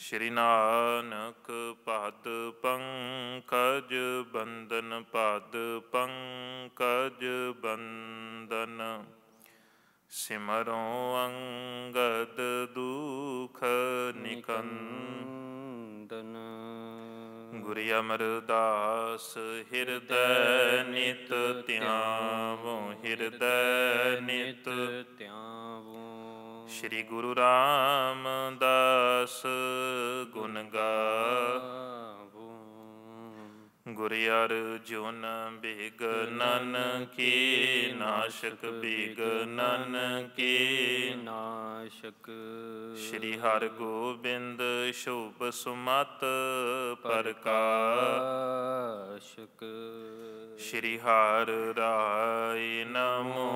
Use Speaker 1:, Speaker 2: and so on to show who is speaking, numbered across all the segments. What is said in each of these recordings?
Speaker 1: ਸ਼੍ਰੀ ਨਾਨਕ ਪਦ ਪੰਕਜ ਬੰਦਨ ਪਦ ਪੰਕਜ ਬੰਦਨ ਸਿਮਰੋ ਅੰਗਦ ਦੁਖ ਨਿਕੰਦਨ ਗੁਰੀ ਅਮਰਦਾਸ ਹਿਰਦੈ ਨਿਤ ਧਿਆਵੋ ਹਿਰਦੈ ਨਿਤ ਧਿਆਵੋ ਸ੍ਰੀ ਗੁਰੂ ਰਾਮਦਾਸ ਗੁਣ ਗਾ ਗੁਰ ਅਰ ਜੁਨ ਬਿਗ ਨਨ ਕੀ ਨਾਸ਼ਕ ਬਿਗਨਨ ਨਨ ਕੀ ਨਾਸ਼ਕ ਸ੍ਰੀ ਹਰ ਗੋਬਿੰਦ ਸ਼ੋਭ ਸੁਮਤ ਪ੍ਰਕਾਸ਼ਕ ਸ੍ਰੀ ਹਰ ਰਾਏ ਨਮੋ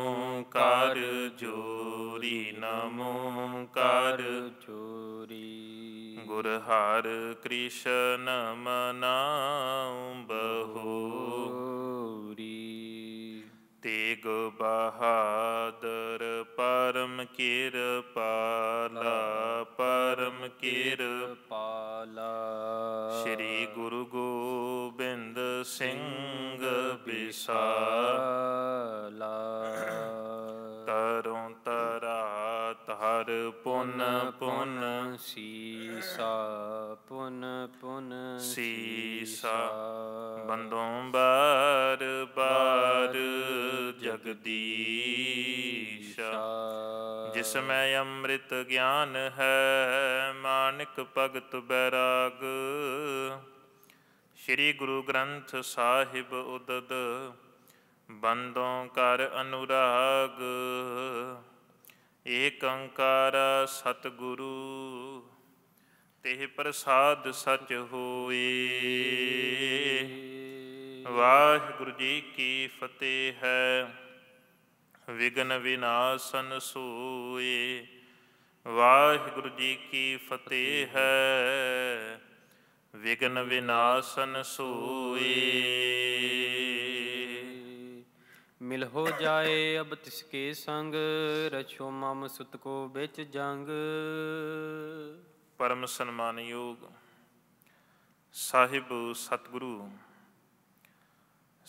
Speaker 1: ਕਰ ਜੋਰੀ ਨਮੋ ਕਰ ਜੋਰੀ ਗੁਰ ਹਰ ਕ੍ਰਿਸ਼ਨ ਮਨਾਉ ਬਹੂਰੀ ਤੇਗ ਬਹਾਦਰ ਪਰਮ ਪਾਲਾ ਪਰਮ ਪਾਲਾ ਸ੍ਰੀ ਗੁਰੂ ਗੋਬਿੰਦ ਸਿੰਘ ਬਿਸਾਲਾ ਤਰੋਂ ਤਰਾ ਤਰ ਪੁਨ ਪੁਨ ਸੀ ਸੀਸਾ ਪੁਨ ਪੁਨ ਸੀਸਾ ਬੰਦੋਂ ਬਾਰ ਬਾਰ ਜਗਦੀਸ਼ਾ ਜਿਸ ਮੈਂ ਅੰਮ੍ਰਿਤ ਗਿਆਨ ਹੈ ਮਾਨਿਕ ਭਗਤ ਬੈਰਾਗ ਸ੍ਰੀ ਗੁਰੂ ਗ੍ਰੰਥ ਸਾਹਿਬ ਉਦਦ ਬੰਦੋਂ ਕਰ ਅਨੁਰਾਗ ਏਕ ਅੰਕਾਰ ਤੇਹ ਪ੍ਰਸਾਦ ਸਚ ਹੋਏ ਵਾਹਿਗੁਰੂ ਜੀ ਕੀ ਫਤਿਹ ਹੈ ਵਿਗਨ ਵਿਨਾਸ਼ਨ ਸੋਏ ਵਾਹਿਗੁਰੂ ਜੀ ਕੀ ਫਤਿਹ ਹੈ ਵਿਗਨ ਵਿਨਾਸ਼ਨ ਸੋਏ
Speaker 2: ਮਿਲ ਹੋ ਜਾਏ
Speaker 1: ਅਬ ਤਿਸ ਕੇ
Speaker 2: ਸੰਗ ਰਛੋ ਮਮ ਸੁਤ ਕੋ ਵਿੱਚ ਜੰਗ
Speaker 1: ਪਰਮ ਸਨਮਾਨਯੋਗ ਸਾਹਿਬ ਸਤਿਗੁਰੂ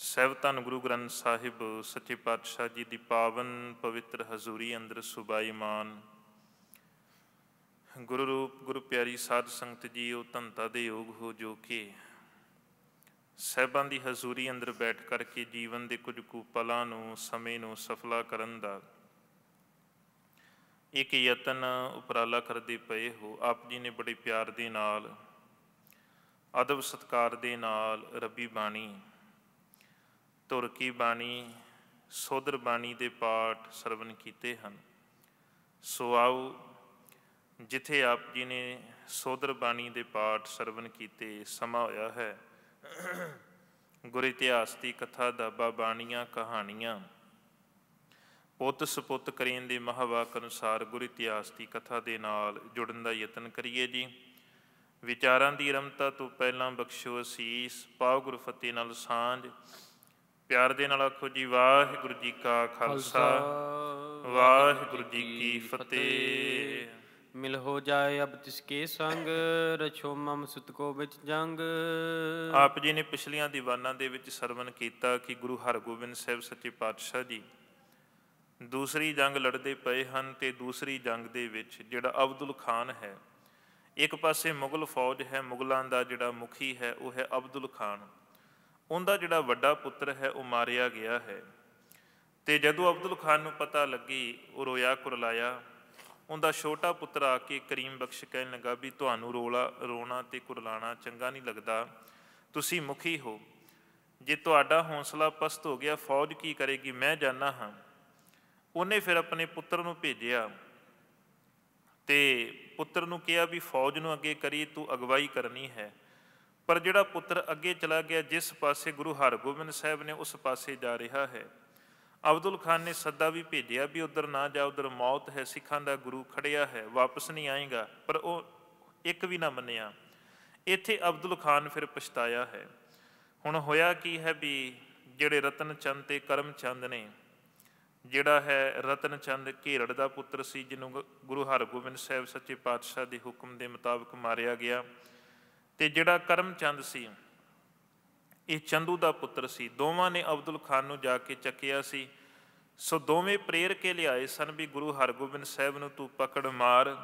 Speaker 1: ਸਹਿਬ ਤਨ ਗੁਰੂ ਗ੍ਰੰਥ ਸਾਹਿਬ ਸੱਚੇ ਪਾਤਸ਼ਾਹ ਜੀ ਦੀ ਪਾਵਨ ਪਵਿੱਤਰ ਹਜ਼ੂਰੀ ਅੰਦਰ ਸੁਬਾਈ ਮਾਨ ਗੁਰੂ ਰੂਪ ਗੁਰੂ ਪਿਆਰੀ ਸਾਧ ਸੰਗਤ ਜੀ ਉਹ ਧੰਤਾ ਦੇ ਯੋਗ ਹੋ ਜੋ ਕਿ ਸਹਿਬਾਂ ਦੀ ਹਜ਼ੂਰੀ ਅੰਦਰ ਬੈਠ ਕਰਕੇ ਜੀਵਨ ਦੇ ਕੁਝ ਕੁਪਲਾਂ ਨੂੰ ਸਮੇਂ ਨੂੰ ਸਫਲਾ ਕਰਨ ਦਾ ਇੱਕ ਯਤਨ ਉਪਰਾਲਾ ਕਰਦੇ ਪਏ ਹੋ ਆਪ ਜੀ ਨੇ ਬੜੇ ਪਿਆਰ ਦੇ ਨਾਲ ਅਦਬ ਸਤਕਾਰ ਦੇ ਨਾਲ ਰੱਬੀ ਬਾਣੀ ਤੁਰਕੀ ਬਾਣੀ ਸੋਧਰ ਬਾਣੀ ਦੇ ਪਾਠ ਸਰਵਨ ਕੀਤੇ ਹਨ ਸੋ ਆਓ ਜਿੱਥੇ ਆਪ ਜੀ ਨੇ ਸੋਧਰ ਬਾਣੀ ਦੇ ਪਾਠ ਸਰਵਨ ਕੀਤੇ ਸਮਾ ਹੋਇਆ ਹੈ ਗੁਰ ਇਤਿਹਾਸ ਦੀ ਕਥਾ ਦਾ ਬਾਣੀਆਂ ਕਹਾਣੀਆਂ ਪੁੱਤ ਸੁਪੁੱਤ ਕਰੀਨ ਦੇ ਮਹਾਵਾਕ ਅਨੁਸਾਰ ਗੁਰ ਇਤਿਹਾਸ ਦੀ ਕਥਾ ਦੇ ਨਾਲ ਜੁੜਨ ਦਾ ਯਤਨ ਕਰੀਏ ਜੀ ਵਿਚਾਰਾਂ ਦੀ ਰਮਤਾ ਤੋਂ ਪਹਿਲਾਂ ਬਖਸ਼ੋ ਅਸੀਸ ਪਾਉ ਗੁਰ ਫਤਿਹ ਨਾਲ ਸਾਂਝ ਪਿਆਰ ਦੇ ਨਾਲ ਆਖੋ ਜੀ ਵਾਹਿਗੁਰੂ ਜੀ ਕਾ ਖਾਲਸਾ ਵਾਹਿਗੁਰੂ ਜੀ ਕੀ ਫਤਿਹ
Speaker 2: ਮਿਲ ਹੋ ਜਾਏ ਅਬ ਕੇ ਸੰਗ ਰਛੋ ਮਮ ਸੁਤ ਕੋ ਵਿੱਚ ਜੰਗ ਆਪ ਜੀ ਨੇ
Speaker 1: ਪਿਛਲੀਆਂ ਦੀਵਾਨਾਂ ਦੇ ਵਿੱਚ ਸਰਵਨ ਕੀਤਾ ਕਿ ਗੁਰੂ ਹਰਗੋਬਿੰਦ ਸਾਹਿਬ ਸੱਚੇ ਪਾਤਸ਼ਾਹ ਜੀ ਦੂਸਰੀ ਜੰਗ ਲੜਦੇ ਪਏ ਹਨ ਤੇ ਦੂਸਰੀ ਜੰਗ ਦੇ ਵਿੱਚ ਜਿਹੜਾ ਅਬਦੁਲ ਖਾਨ ਹੈ ਇੱਕ ਪਾਸੇ ਮੁਗਲ ਫੌਜ ਹੈ ਮੁਗਲਾਂ ਦਾ ਜਿਹੜਾ ਮੁਖੀ ਹੈ ਉਹ ਹੈ ਅਬਦੁਲ ਖਾਨ ਉਹਦਾ ਜਿਹੜਾ ਵੱਡਾ ਪੁੱਤਰ ਹੈ ਉਹ ਮਾਰਿਆ ਗਿਆ ਹੈ ਤੇ ਜਦੋਂ ਅਬਦੁਲ ਖਾਨ ਨੂੰ ਪਤਾ ਲੱਗੀ ਉਹ ਰੋਇਆ ਕੁਰਲਾਇਆ ਉਹਦਾ ਛੋਟਾ ਪੁੱਤਰ ਆ ਕੇ ਕਰੀਮ ਬਖਸ਼ ਕਹਿਣ ਲੱਗਾ ਵੀ ਤੁਹਾਨੂੰ ਰੋਲਾ ਰੋਣਾ ਤੇ ਕੁਰਲਾਣਾ ਚੰਗਾ ਨਹੀਂ ਲੱਗਦਾ ਤੁਸੀਂ ਮੁਖੀ ਹੋ ਜੇ ਤੁਹਾਡਾ ਹੌਸਲਾ ਪਸਤ ਹੋ ਗਿਆ ਫੌਜ ਕੀ ਕਰੇਗੀ ਮੈਂ ਜਾਣਾ ਹਾਂ ਉਹਨੇ ਫਿਰ ਆਪਣੇ ਪੁੱਤਰ ਨੂੰ ਭੇਜਿਆ ਤੇ ਪੁੱਤਰ ਨੂੰ ਕਿਹਾ ਵੀ ਫੌਜ ਨੂੰ ਅੱਗੇ ਕਰੀ ਤੂੰ ਅਗਵਾਈ ਕਰਨੀ ਹੈ ਪਰ ਜਿਹੜਾ ਪੁੱਤਰ ਅੱਗੇ ਚਲਾ ਗਿਆ ਜਿਸ ਪਾਸੇ ਗੁਰੂ ਹਰਗੋਬਿੰਦ ਸਾਹਿਬ ਨੇ ਉਸ ਪਾਸੇ ਜਾ ਰਿਹਾ ਹੈ ਅਬਦੁਲ ਖਾਨ ਨੇ ਸੱਦਾ ਵੀ ਭੇਜਿਆ ਵੀ ਉਧਰ ਨਾ ਜਾ ਉਧਰ ਮੌਤ ਹੈ ਸਿੱਖਾਂ ਦਾ ਗੁਰੂ ਖੜਿਆ ਹੈ ਵਾਪਸ ਨਹੀਂ ਆਏਗਾ ਪਰ ਉਹ ਇੱਕ ਵੀ ਨਾ ਮੰਨਿਆ ਇੱਥੇ ਅਬਦੁਲ ਖਾਨ ਫਿਰ ਪਛਤਾਇਆ ਹੈ ਹੁਣ ਹੋਇਆ ਕੀ ਹੈ ਵੀ ਜਿਹੜੇ ਰਤਨ ਚੰਦ ਤੇ ਕਰਮ ਚੰਦ ਨੇ ਜਿਹੜਾ ਹੈ ਰਤਨ ਚੰਦ ਘੇਰੜ ਦਾ ਪੁੱਤਰ ਸੀ ਜਿਹਨੂੰ ਗੁਰੂ ਹਰਗੋਬਿੰਦ ਸਾਹਿਬ ਸੱਚੇ ਪਾਤਸ਼ਾਹ ਦੇ ਹੁਕਮ ਦੇ ਮੁਤਾਬਕ ਮਾਰਿਆ ਗਿਆ ਤੇ ਜਿਹੜਾ ਕਰਮ ਚੰਦ ਸੀ ਇਹ ਚੰਦੂ ਦਾ ਪੁੱਤਰ ਸੀ ਦੋਵਾਂ ਨੇ ਅਬਦੁਲ ਖਾਨ ਨੂੰ ਜਾ ਕੇ ਚੱਕਿਆ ਸੀ ਸੋ ਦੋਵੇਂ ਪ੍ਰੇਰ ਕੇ ਲਿਆਏ ਸਨ ਵੀ ਗੁਰੂ ਹਰਗੋਬਿੰਦ ਸਾਹਿਬ ਨੂੰ ਤੂੰ ਪਕੜ ਮਾਰ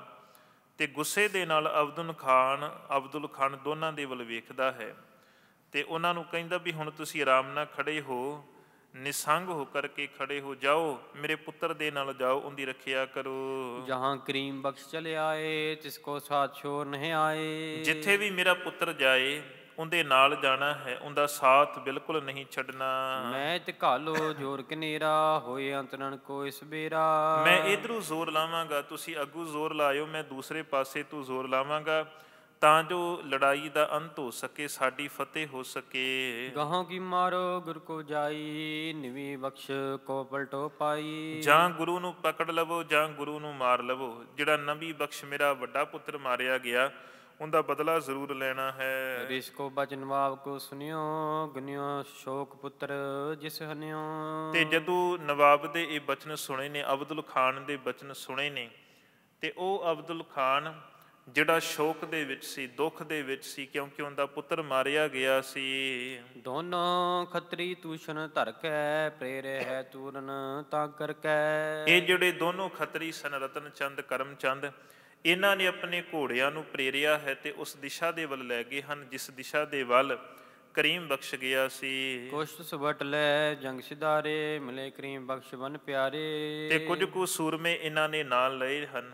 Speaker 1: ਤੇ ਗੁੱਸੇ ਦੇ ਨਾਲ ਅਬਦੁਲ ਖਾਨ ਅਬਦੁਲ ਖਾਨ ਦੋਨਾਂ ਦੇ ਵੱਲ ਵੇਖਦਾ ਹੈ ਤੇ ਉਹਨਾਂ ਨੂੰ ਕਹਿੰਦਾ ਵੀ ਹੁਣ ਤੁਸੀਂ ਆਰਾਮ ਨਾਲ ਖੜੇ ਹੋ ਨਿਸੰਗ ਹੋ ਕਰਕੇ ਖੜੇ ਹੋ ਜਾਓ ਮੇਰੇ ਪੁੱਤਰ ਦੇ ਨਾਲ ਜਾਓ ਉਹਦੀ ਰੱਖਿਆ ਕਰੋ ਜਹਾਂ ਕਰੀਮ ਬਖਸ਼ ਚਲੇ ਆਏ ਜਿਸ ਕੋ ਸਾਥ ਛੋਰ ਨਹੀਂ ਆਏ ਜਿੱਥੇ ਵੀ ਮੇਰਾ ਪੁੱਤਰ ਜਾਏ ਉਹਦੇ ਨਾਲ ਜਾਣਾ ਹੈ ਉਹਦਾ ਸਾਥ ਬਿਲਕੁਲ ਨਹੀਂ ਛੱਡਣਾ ਮੈਂ
Speaker 2: ਝਕਾਲੋ ਜੋਰ ਕਨੇਰਾ ਹੋਏ ਅੰਤਨਨ ਕੋ ਇਸ ਬੇਰਾ ਮੈਂ ਇਧਰੋਂ
Speaker 1: ਜ਼ੋਰ ਲਾਵਾਂਗਾ ਤੁਸੀਂ ਅੱਗੂ ਜ਼ੋਰ ਲਾਇਓ ਮੈਂ ਦੂਸਰੇ ਪਾਸੇ ਤੋਂ ਜ਼ੋਰ ਲਾਵਾਂਗਾ ਤਾਂ ਜੋ ਲੜਾਈ ਦਾ ਅੰਤ ਹੋ ਸਕੇ ਸਾਡੀ ਫਤਿਹ ਹੋ ਸਕੇ ਗਾਹਾਂ
Speaker 2: ਕੀ ਮਾਰੋ ਗੁਰ ਕੋ ਜਾਈ ਨਿਵੀ ਬਖਸ਼ ਕੋ ਪਲਟੋ ਪਾਈ ਜਾਂ ਗੁਰੂ
Speaker 1: ਨੂੰ ਪਕੜ ਲਵੋ ਜਾਂ ਗੁਰੂ ਨੂੰ ਮਾਰ ਲਵੋ ਜਿਹੜਾ ਨਵੀ ਬਖਸ਼ ਮੇਰਾ ਵੱਡਾ ਪੁੱਤਰ ਮਾਰਿਆ ਗਿਆ
Speaker 2: ਉਹਦਾ ਬਦਲਾ ਜ਼ਰੂਰ
Speaker 1: ਲੈਣਾ ਹੈ
Speaker 2: ਰਿਸ਼ ਕੋ ਬਚਨ ਨਵਾਬ ਕੋ ਸੁਨਿਓ ਗਨਿਓ ਸ਼ੋਕ ਪੁੱਤਰ ਜਿਸ ਹਨਿਓ ਤੇ
Speaker 1: ਜਦੋਂ ਨਵਾਬ ਦੇ ਇਹ ਬਚਨ ਸੁਣੇ ਨੇ ਅਬਦੁਲ ਖਾਨ ਦੇ ਬਚਨ ਸੁਣੇ ਨੇ ਤੇ ਉਹ ਅਬਦੁਲ ਖਾਨ ਜਿਹੜਾ ਸ਼ੋਕ ਦੇ ਵਿੱਚ ਸੀ ਦੁੱਖ ਦੇ ਵਿੱਚ ਸੀ ਕਿਉਂਕਿ ਉਹਦਾ ਪੁੱਤਰ ਮਾਰਿਆ ਗਿਆ ਸੀ ਦੋਨੋਂ
Speaker 2: ਖੱਤਰੀ ਤੂਸ਼ਨ ਧਰਕੈ ਪ੍ਰੇਰੇ ਹੈ ਤੂਰਨ ਤਾਂ ਕਰਕੈ ਇਹ ਜਿਹੜੇ
Speaker 1: ਦੋਨੋਂ ਖੱਤਰੀ ਰਤਨ ਚੰਦ ਕਰਮ ਚੰਦ ਇਹਨਾਂ ਨੇ ਆਪਣੇ ਘੋੜਿਆਂ ਨੂੰ ਪ੍ਰੇਰਿਆ ਹੈ ਤੇ ਉਸ ਦਿਸ਼ਾ ਦੇ ਵੱਲ ਲੈ ਗਏ ਹਨ ਜਿਸ ਦਿਸ਼ਾ ਦੇ ਵੱਲ ਕਰੀਮ ਬਖਸ਼ ਗਿਆ ਸੀ ਕੁਸ਼ਤ ਸੁਬਟ ਲੈ ਜੰਗ ਸਿਦਾਰੇ ਮਲੇ ਕਰੀਮ ਬਖਸ਼ ਬਨ ਪਿਆਰੇ ਤੇ ਕੁਝ ਕੁ ਸੂਰਮੇ ਇਹਨਾਂ ਨੇ ਨਾਲ ਲਏ ਹਨ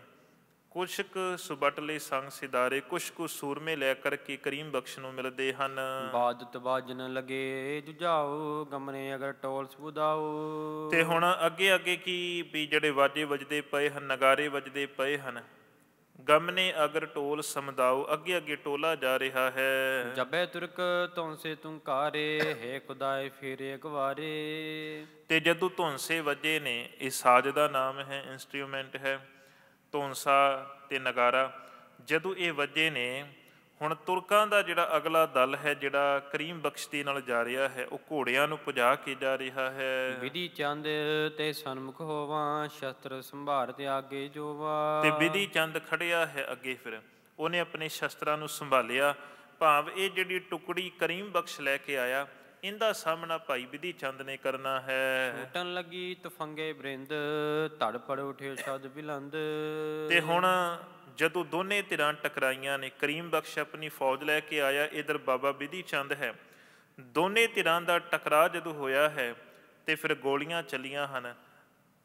Speaker 1: ਕੁਛ ਕੁ ਸੁਬਟਲੇ ਸੰਗ ਸਿਦਾਰੇ ਕੁਛ ਕੁ ਸੂਰਮੇ ਲੈ ਕਰਕੇ ਕਰੀਮ ਬਖਸ਼ ਨੂੰ ਮਿਲਦੇ ਹਨ ਬਾਦਤ ਬਾਜਨ ਲਗੇ
Speaker 2: ਜੁਝਾਓ ਗਮਨੇ ਅਗਰ ਟੋਲ ਸੁਦਾਓ ਤੇ ਹੁਣ
Speaker 1: ਅੱਗੇ ਅੱਗੇ ਕੀ ਵੀ ਜਿਹੜੇ ਵਾਜੇ ਵੱਜਦੇ ਪਏ ਹਨ ਨਗਾਰੇ ਵੱਜਦੇ ਪਏ ਹਨ ਗਮਨੇ ਅਗਰ ਟੋਲ ਸਮਦਾਓ ਅੱਗੇ ਅੱਗੇ ਟੋਲਾ ਜਾ ਰਿਹਾ ਹੈ ਜਬੈ
Speaker 2: ਤੁਰਕ ਤੁੰਸੇ ਤੁੰਕਾਰੇ ਹੈ
Speaker 1: ਖੁਦਾਏ ਫਿਰ ਇੱਕ ਵਾਰੇ ਤੇ ਜਦੋਂ ਤੁੰਸੇ ਵੱਜੇ ਨੇ ਇਹ ਸਾਜ ਦਾ ਨਾਮ ਹੈ ਇਨਸਟਰੂਮੈਂਟ ਹੈ ਤੋਂਸਾ ਤੇ ਨਗਾਰਾ ਜਦੋਂ ਇਹ ਵੱਜੇ ਨੇ ਹੁਣ ਤੁਰਕਾਂ ਦਾ ਜਿਹੜਾ ਅਗਲਾ ਦਲ ਹੈ ਜਿਹੜਾ ਕਰੀਮ ਬਖਸ਼ਤੀ ਨਾਲ ਜਾ ਰਿਹਾ ਹੈ ਉਹ ਘੋੜਿਆਂ ਨੂੰ ਪੁਜਾ ਕੇ ਜਾ ਰਿਹਾ ਹੈ ਵਿਧੀ
Speaker 2: ਚੰਦ ਤੇ ਸਨਮੁਖ ਹੋਵਾਂ
Speaker 1: ਸ਼ਸਤਰ ਸੰਭਾਰ ਤੇ ਆਗੇ ਜੋਵਾ ਤੇ ਵਿਧੀ ਚੰਦ ਖੜਿਆ ਹੈ ਅੱਗੇ ਫਿਰ ਉਹਨੇ ਆਪਣੇ ਸ਼ਸਤਰਾਂ ਨੂੰ ਸੰਭਾਲਿਆ ਭਾਵ ਇਹ ਜਿਹੜੀ ਟੁਕੜੀ ਕਰੀਮ ਬਖਸ਼ ਲੈ ਕੇ ਆਇਆ ਇਹਦਾ ਸਾਹਮਣਾ ਭਾਈ ਵਿਧੀ ਚੰਦ ਨੇ ਕਰਨਾ ਹੈ
Speaker 2: ਟੁੱਟਣ ਲੱਗੀ ਤਫੰਗੇ ਬ੍ਰਿੰਦ
Speaker 1: ਧੜਪੜ ਉਠਿਓ ਸ਼ਬਦ ਬਿਲੰਦ ਤੇ ਹੁਣ ਜਦੋਂ ਦੋਨੇ ਧਿਰਾਂ ਟਕਰਾਈਆਂ ਨੇ ਕਰੀਮ ਬਖਸ਼ ਆਪਣੀ ਫੌਜ ਲੈ ਕੇ ਆਇਆ ਇਧਰ ਬਾਬਾ ਵਿਧੀ ਚੰਦ ਹੈ ਦੋਨੇ ਧਿਰਾਂ ਦਾ ਟਕਰਾਅ ਜਦੋਂ ਹੋਇਆ ਹੈ ਤੇ ਫਿਰ ਗੋਲੀਆਂ ਚੱਲੀਆਂ ਹਨ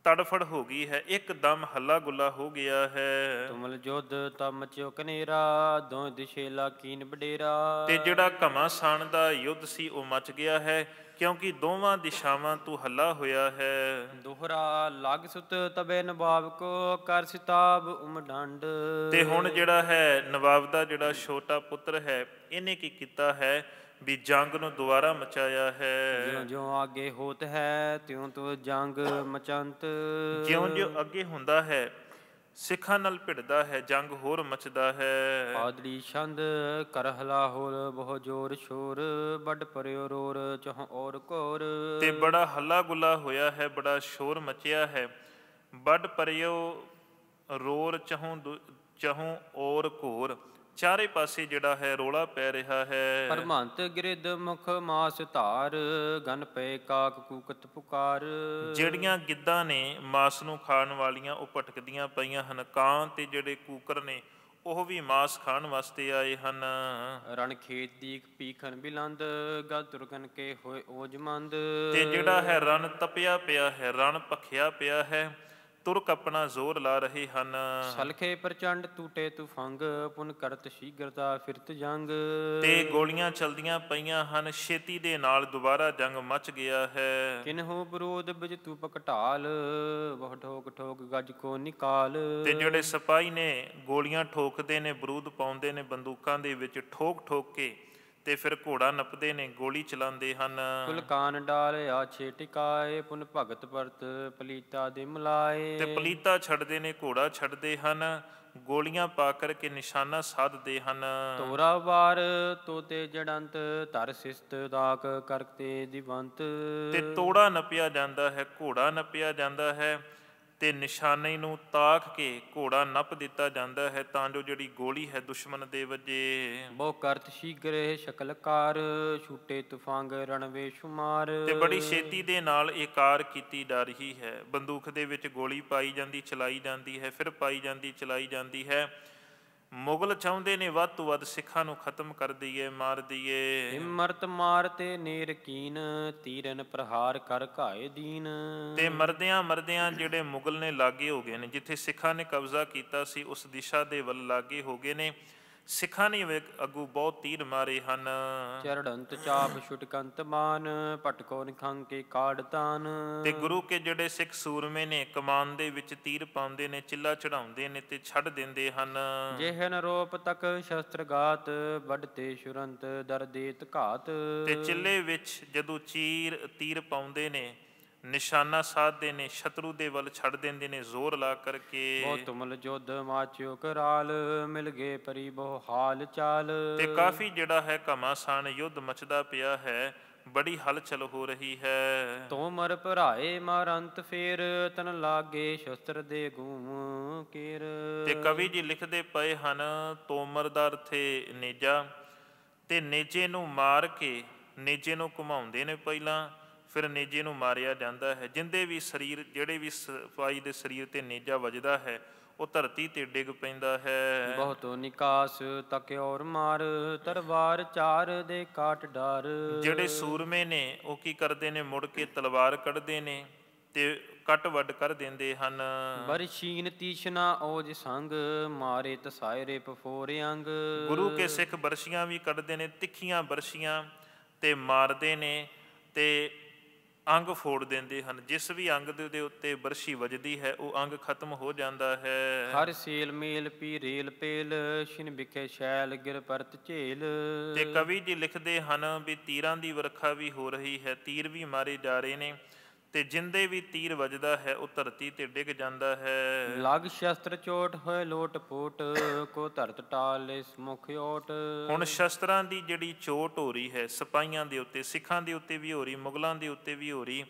Speaker 1: ਤੜਫੜ ਹੋ ਗਈ ਹੈ ਇੱਕਦਮ ਹੱਲਾ ਗੁੱਲਾ ਹੋ ਗਿਆ ਹੈ ਤੁਮਲ ਜੁਦ ਤਮ ਚੋ ਕਨੇਰਾ ਦੋ ਦਿਸ਼ੇ ਲਾਕੀਨ ਬਡੇਰਾ ਤੇ ਜਿਹੜਾ ਘਮਾ ਸਾਣ ਦਾ ਯੁੱਧ ਸੀ ਉਹ ਮਚ ਗਿਆ ਹੈ ਕਿਉਂਕਿ ਦੋਵਾਂ ਦਿਸ਼ਾਵਾਂ ਤੋਂ ਹੱਲਾ ਹੋਇਆ ਹੈ ਦੋਹਰਾ ਲਗ ਸੁਤ ਤਬੇ ਨਵਾਬ ਕੋ ਕਰ ਸਿਤਾਬ ਉਮਡੰਡ ਤੇ ਹੁਣ ਜਿਹੜਾ ਹੈ ਨਵਾਬ ਦਾ ਜਿਹੜਾ ਛੋਟਾ ਪੁੱਤਰ ਹੈ ਇਹਨੇ ਕੀ ਕੀਤਾ ਹੈ ਵੀ ਜੰਗ ਨੂੰ ਦੁਬਾਰਾ ਮਚਾਇਆ ਹੈ ਜਿਉਂ ਜਿਉਂ ਅੱਗੇ ਹੋਤ ਹੈ ਤਿਉਂ ਤੋ ਜੰਗ ਮਚੰਤ ਜਿਉਂ ਜਿਉਂ ਅੱਗੇ ਹੁੰਦਾ ਹੈ ਸਿੱਖਾਂ ਨਾਲ ਭਿੜਦਾ ਹੈ ਜੰਗ ਹੋਰ ਮਚਦਾ ਹੈ ਆਦਲੀ ਛੰਦ ਕਰਹਲਾ ਹੋਰ ਬਹੁ ਜੋਰ ਸ਼ੋਰ ਵੱਡ ਪਰਿਓ ਰੋਰ
Speaker 2: ਚਹ ਔਰ ਕੋਰ ਤੇ ਬੜਾ
Speaker 1: ਹੱਲਾ ਗੁੱਲਾ ਹੋਇਆ ਹੈ ਬੜਾ ਸ਼ੋਰ ਮਚਿਆ ਹੈ ਵੱਡ ਪਰਿਓ ਰੋਰ ਚਹ ਚਹ ਔਰ ਕੋਰ ਚਾਰੇ ਪਾਸੇ ਜਿਹੜਾ ਹੈ ਰੋਲਾ ਪੈ ਰਿਹਾ ਹੈ ਪਰਮੰਤ
Speaker 2: ਗਿਰਦ ਮੁਖ ਮਾਸ ਧਾਰ ਗਨ
Speaker 1: ਪੈ ਕਾਕ ਕੂਕਤ ਪੁਕਾਰ ਜਿਹੜੀਆਂ ਗਿੱਦਾਂ ਨੇ ਮਾਸ ਨੂੰ ਖਾਣ ਵਾਲੀਆਂ ਉਹ ਭਟਕਦੀਆਂ ਪਈਆਂ ਹਨ ਕਾਂ ਤੇ ਜਿਹੜੇ ਕੂਕਰ ਨੇ ਉਹ ਵੀ ਮਾਸ ਖਾਣ ਵਾਸਤੇ ਆਏ ਹਨ ਰਣ ਖੇਤ ਦੀਕ ਪੀਖਣ ਬਿਲੰਦ ਗਦ ਤੁਰਕਨ ਕੇ
Speaker 2: ਹੋਏ ਓਜਮੰਦ ਤੇ ਜਿਹੜਾ ਹੈ ਰਣ ਤਪਿਆ
Speaker 1: ਪਿਆ ਹੈ ਰਣ ਭਖਿਆ ਪਿਆ ਹੈ ਤੁਰਕ ਆਪਣਾ ਜ਼ੋਰ ਲਾ ਰਹੇ ਹਨ ਸਲਖੇ
Speaker 2: ਪ੍ਰਚੰਡ ਟੂਟੇ ਤੂਫੰਗ ਪੁਨ ਕਰਤ ਸ਼ੀਗਰਤਾ ਫਿਰਤ ਜੰਗ ਤੇ ਗੋਲੀਆਂ
Speaker 1: ਚਲਦੀਆਂ ਪਈਆਂ ਹਨ ਛੇਤੀ ਦੇ ਨਾਲ ਦੁਬਾਰਾ ਜੰਗ ਮਚ ਗਿਆ ਹੈ ਕਿਨਹੋ ਬਰੋਧ ਬਿਜ ਤੂ ਪਕਟਾਲ ਬਹੁ ਠੋਕ ਠੋਕ ਗੱਜ ਕੋ ਨਿਕਾਲ ਤੇ ਜਿਹੜੇ ਸਿਪਾਹੀ ਨੇ ਗੋਲੀਆਂ ਠੋਕਦੇ ਨੇ ਬਰੂਦ ਪਾਉਂਦੇ ਨੇ ਬੰਦੂਕਾਂ ਦੇ ਵਿੱਚ ਠੋਕ ਠੋਕ ਕੇ ਤੇ ਫਿਰ ਘੋੜਾ ਨੱਪਦੇ ਨੇ ਗੋਲੀ ਚਲਾਉਂਦੇ ਹਨ ਕੁਲ ਕਾਨ ਡਾਲਿਆ ਛੇ ਟਿਕਾਏ ਪੁਨ ਭਗਤ ਪਰਤ ਪਲੀਤਾ ਦੇ ਮਲਾਏ ਤੇ ਪਲੀਤਾ ਛੱਡਦੇ ਨੇ ਘੋੜਾ ਛੱਡਦੇ ਹਨ ਗੋਲੀਆਂ ਪਾ ਕਰਕੇ ਨਿਸ਼ਾਨਾ ਸਾਧਦੇ ਹਨ ਤੋਰਾ
Speaker 2: ਵਾਰ ਤੋਤੇ ਜੜੰਤ ਧਰ ਸਿਸਤ ਦਾਕ ਕਰਤੇ ਦਿਵੰਤ ਤੇ ਤੋੜਾ
Speaker 1: ਨਪਿਆ ਜਾਂਦਾ ਹੈ ਘੋੜਾ ਨਪਿਆ ਜਾਂਦਾ ਹੈ ਤੇ ਨਿਸ਼ਾਨੇ ਨੂੰ ਤਾਕ ਕੇ ਘੋੜਾ ਨੱਪ ਦਿੱਤਾ ਜਾਂਦਾ ਹੈ ਤਾਂ ਜੋ ਜਿਹੜੀ ਗੋਲੀ ਹੈ ਦੁਸ਼ਮਣ ਦੇ ਵਜੇ ਬਹੁ ਕਰਤ ਸ਼ੀਗਰੇ ਸ਼ਕਲਕਾਰ ਛੂਟੇ ਤੂਫਾਂਗ ਰਣਵੇ
Speaker 2: ਸ਼ੁਮਾਰ ਤੇ ਬੜੀ ਛੇਤੀ ਦੇ ਨਾਲ
Speaker 1: ਇਹ ਕਾਰ ਕੀਤੀ ਜਾ ਰਹੀ ਹੈ ਬੰਦੂਕ ਦੇ ਵਿੱਚ ਗੋਲੀ ਪਾਈ ਜਾਂਦੀ ਚਲਾਈ ਜਾਂਦੀ ਹੈ ਫਿਰ ਪਾਈ ਜਾਂਦੀ ਚਲਾਈ ਜਾਂਦੀ ਹੈ ਮੁਗਲ ਚਾਹੁੰਦੇ ਨੇ ਵੱਧ ਤੋਂ ਵੱਧ ਸਿੱਖਾਂ ਨੂੰ ਖਤਮ ਕਰ ਦਈਏ ਮਾਰ ਦਈਏ ਹਿੰਮਤ ਮਾਰ ਤੇ ਨੀਰਕੀਨ ਤੀਰਨ ਪ੍ਰਹਾਰ ਕਰ ਘਾਏ ਦੀਨ ਤੇ ਮਰਦਿਆਂ ਮਰਦਿਆਂ ਜਿਹੜੇ ਮੁਗਲ ਨੇ ਲਾਗੇ ਹੋ ਗਏ ਨੇ ਜਿੱਥੇ ਸਿੱਖਾਂ ਨੇ ਕਬਜ਼ਾ ਕੀਤਾ ਸੀ ਉਸ ਦਿਸ਼ਾ ਦੇ ਵੱਲ ਲਾਗੇ ਹੋ ਗਏ ਨੇ ਸਿੱਖਾਂ ਨੇ ਅਗੂ ਬਹੁਤ ਤੀਰ ਮਾਰੇ ਹਨ ਚਰੜੰਤ ਚਾਪ ਛੁਟਕੰਤ
Speaker 2: ਮਾਨ ਪਟਕੋ ਨਖੰ ਕਾੜਤਾਨ ਤੇ ਗੁਰੂ
Speaker 1: ਕੇ ਜਿਹੜੇ ਸਿੱਖ ਸੂਰਮੇ ਨੇ ਕਮਾਨ ਦੇ ਵਿੱਚ ਤੀਰ ਪਾਉਂਦੇ ਨੇ ਚਿੱਲਾ ਚੜਾਉਂਦੇ ਨੇ ਤੇ ਛੱਡ ਦਿੰਦੇ ਹਨ
Speaker 2: ਜਿਹਨ ਰੋਪ ਤੱਕ ਸ਼ਸਤਰ ਗਾਤ ਵੱਡਤੇ ਸ਼ੁਰੰਤ ਦਰਦੇਤ ਘਾਤ ਤੇ ਚਿੱਲੇ
Speaker 1: ਵਿੱਚ ਜਦੋਂ ਚੀਰ ਤੀਰ ਪਾਉਂਦੇ ਨੇ ਨਿਸ਼ਾਨਾ ਸਾਧਦੇ ਨੇ ਸ਼ਤਰੂ ਦੇ ਵੱਲ ਛੱਡ ਦਿੰਦੇ ਨੇ ਜ਼ੋਰ ਲਾ ਕਰਕੇ ਉਹ ਤੁਮਲ ਜੁਦ ਮਾਚਿਓ
Speaker 2: ਕਰਾਲ ਮਿਲ ਗਏ ਪਰੀ ਬਹੁ ਹਾਲ ਚਾਲ ਤੇ ਕਾਫੀ
Speaker 1: ਜਿਹੜਾ ਹੈ ਘਮਾਸਾਨ ਯੁੱਧ ਮਚਦਾ ਪਿਆ ਹੈ ਬੜੀ ਹਲਚਲ ਹੋ ਰਹੀ ਹੈ
Speaker 2: ਤੋਮਰ ਭਰਾਏ ਮਾਰੰਤ ਫੇਰ ਤਨ ਲਾਗੇ ਸ਼ਸਤਰ ਦੇ ਗੂਮ ਕੇਰ ਤੇ ਕਵੀ ਜੀ
Speaker 1: ਲਿਖਦੇ ਪਏ ਹਨ ਤੋਮਰ ਦਾ ਅਰਥੇ ਨੇਜਾ ਤੇ ਨੇਜੇ ਨੂੰ ਮਾਰ ਕੇ ਨੇਜੇ ਨੂੰ ਘੁਮਾਉਂਦੇ ਨੇ ਪਹਿਲਾਂ ਫਿਰ ਨੇਜੇ ਨੂੰ ਮਾਰਿਆ ਜਾਂਦਾ ਹੈ ਜਿੰਦੇ ਵੀ ਸਰੀਰ ਜਿਹੜੇ ਵੀ ਸਫਾਈ ਦੇ ਸਰੀਰ ਤੇ ਨੇਜਾ ਵੱਜਦਾ ਹੈ ਉਹ ਧਰਤੀ ਤੇ ਡਿੱਗ ਪੈਂਦਾ ਹੈ ਬਹੁਤ ਨਿਕਾਸ ਤਕਿਓਰ
Speaker 2: ਮਾਰ ਤਰਵਾਰ ਚਾਰ ਦੇ ਕਾਟ ਡਾਰ ਜਿਹੜੇ ਸੂਰਮੇ
Speaker 1: ਨੇ ਉਹ ਕੀ ਕਰਦੇ ਨੇ ਮੁੜ ਕੇ ਤਲਵਾਰ ਕੱਢਦੇ ਨੇ ਤੇ ਕੱਟ ਵੱਡ ਕਰ ਦਿੰਦੇ ਹਨ ਬਰਸ਼ੀਨ ਤੀਸ਼ਨਾ ਔਜ ਸੰਗ ਮਾਰੇ ਤਸਾਇਰੇ ਪਫੋਰ ਅੰਗ ਗੁਰੂ ਕੇ ਸਿੱਖ ਬਰਸ਼ੀਆਂ ਵੀ ਕੱਢਦੇ ਨੇ ਤਿੱਖੀਆਂ ਬਰਸ਼ੀਆਂ ਤੇ ਮਾਰਦੇ ਨੇ ਤੇ ਅੰਗ ਫੋੜ ਦਿੰਦੇ ਹਨ ਜਿਸ ਵੀ ਅੰਗ ਦੇ ਉੱਤੇ ਬਰਸ਼ੀ ਵੱਜਦੀ ਹੈ ਉਹ ਅੰਗ ਖਤਮ ਹੋ ਜਾਂਦਾ ਹੈ ਹਰ
Speaker 2: ਸੀਲ ਮੇਲ ਪੀ ਰੇਲ ਪੇਲ ਸ਼ਿਨ ਵਿਖੇ ਸ਼ੈਲ
Speaker 1: ਗਿਰ ਪਰਤ ਝੇਲ ਤੇ ਕਵੀ ਜੀ ਲਿਖਦੇ ਹਨ ਵੀ ਤੀਰਾਂ ਦੀ ਵਰਖਾ ਵੀ ਹੋ ਰਹੀ ਹੈ ਤੀਰ ਵੀ ਮਾਰੇ ਜਾ ਰਹੇ ਨੇ ਤੇ ਜਿੰਦੇ ਵੀ ਤੀਰ ਵੱਜਦਾ ਹੈ ਉਹ ਧਰਤੀ ਤੇ ਡਿੱਗ ਜਾਂਦਾ ਹੈ ਲਗ
Speaker 2: ਸ਼ਸਤਰ ਚੋਟ ਹੋਏ ਲੋਟ ਪੋਟ ਕੋ ਧਰਤ ਟਾਲੇ ਸਮੁਖ ਓਟ ਹੁਣ
Speaker 1: ਸ਼ਸਤਰਾਂ ਦੀ ਜਿਹੜੀ ਚੋਟ ਹੋ ਰਹੀ ਹੈ ਸਿਪਾਈਆਂ ਦੇ ਉੱਤੇ ਸਿੱਖਾਂ ਦੇ ਉੱਤੇ ਵੀ ਹੋ ਰਹੀ ਮੁਗਲਾਂ ਦੇ ਉੱਤੇ ਵੀ ਹੋ ਰਹੀ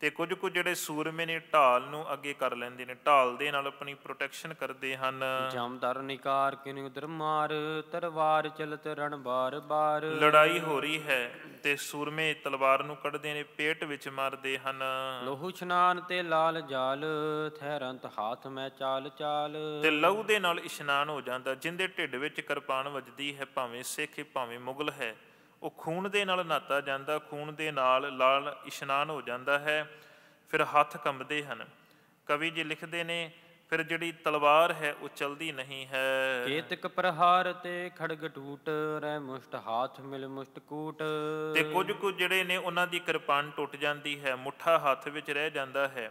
Speaker 1: ਤੇ ਕੁਝ ਕੁ ਜਿਹੜੇ ਸੂਰਮੇ ਨੇ ਢਾਲ ਨੂੰ ਅੱਗੇ ਕਰ ਲੈਂਦੇ ਨੇ ਢਾਲ ਦੇ ਨਾਲ ਆਪਣੀ ਪ੍ਰੋਟੈਕਸ਼ਨ ਕਰਦੇ ਹਨ
Speaker 2: ਜਮਦਰ ਨਿਕਾਰ ਕਿਨੇ ਉਦਰ ਮਾਰ ਤਲਵਾਰ ਚਲਤ ਰਣ ਬਾਰ ਬਾਰ ਲੜਾਈ ਹੋ ਰਹੀ ਹੈ
Speaker 1: ਤੇ ਸੂਰਮੇ ਤਲਵਾਰ ਨੂੰ ਕੱਢਦੇ ਨੇ ਪੇਟ ਵਿੱਚ ਮਾਰਦੇ ਹਨ ਲੋਹੂ
Speaker 2: ਇਸ਼ਨਾਨ ਤੇ ਲਾਲ ਜਾਲ ਥੈਰੰਤ ਹੱਥ ਮੈਂ ਚਾਲ ਚਾਲ ਤੇ ਲਹੂ
Speaker 1: ਦੇ ਨਾਲ ਇਸ਼ਨਾਨ ਹੋ ਜਾਂਦਾ ਜਿੰਦੇ ਢਿੱਡ ਵਿੱਚ ਕਿਰਪਾਨ ਵੱਜਦੀ ਹੈ ਭਾਵੇਂ ਸਿੱਖ ਭਾਵੇਂ ਮੁਗਲ ਹੈ ਉਹ ਖੂਨ ਦੇ ਨਾਲ ਨਹਾਤਾ ਜਾਂਦਾ ਖੂਨ ਦੇ ਨਾਲ ਲਾਲ ਇਸ਼ਨਾਨ ਹੋ ਜਾਂਦਾ ਹੈ ਫਿਰ ਹੱਥ ਕੰਬਦੇ ਹਨ ਕਵੀ ਜੀ ਲਿਖਦੇ ਨੇ ਫਿਰ ਜਿਹੜੀ ਤਲਵਾਰ ਹੈ ਉਹ ਚਲਦੀ ਨਹੀਂ ਹੈ ਕੇਤਕ ਪ੍ਰਹਾਰ ਤੇ
Speaker 2: ਖੜਗ ਟੂਟ ਰਹਿ ਮੁਸ਼ਟ ਹੱਥ ਮਿਲ ਮੁਸ਼ਟ ਕੂਟ ਤੇ ਕੁਝ ਕੁ
Speaker 1: ਜਿਹੜੇ ਨੇ ਉਹਨਾਂ ਦੀ ਕਿਰਪਾਨ ਟੁੱਟ ਜਾਂਦੀ ਹੈ ਮੁੱਠਾ ਹੱਥ ਵਿੱਚ ਰਹਿ ਜਾਂਦਾ ਹੈ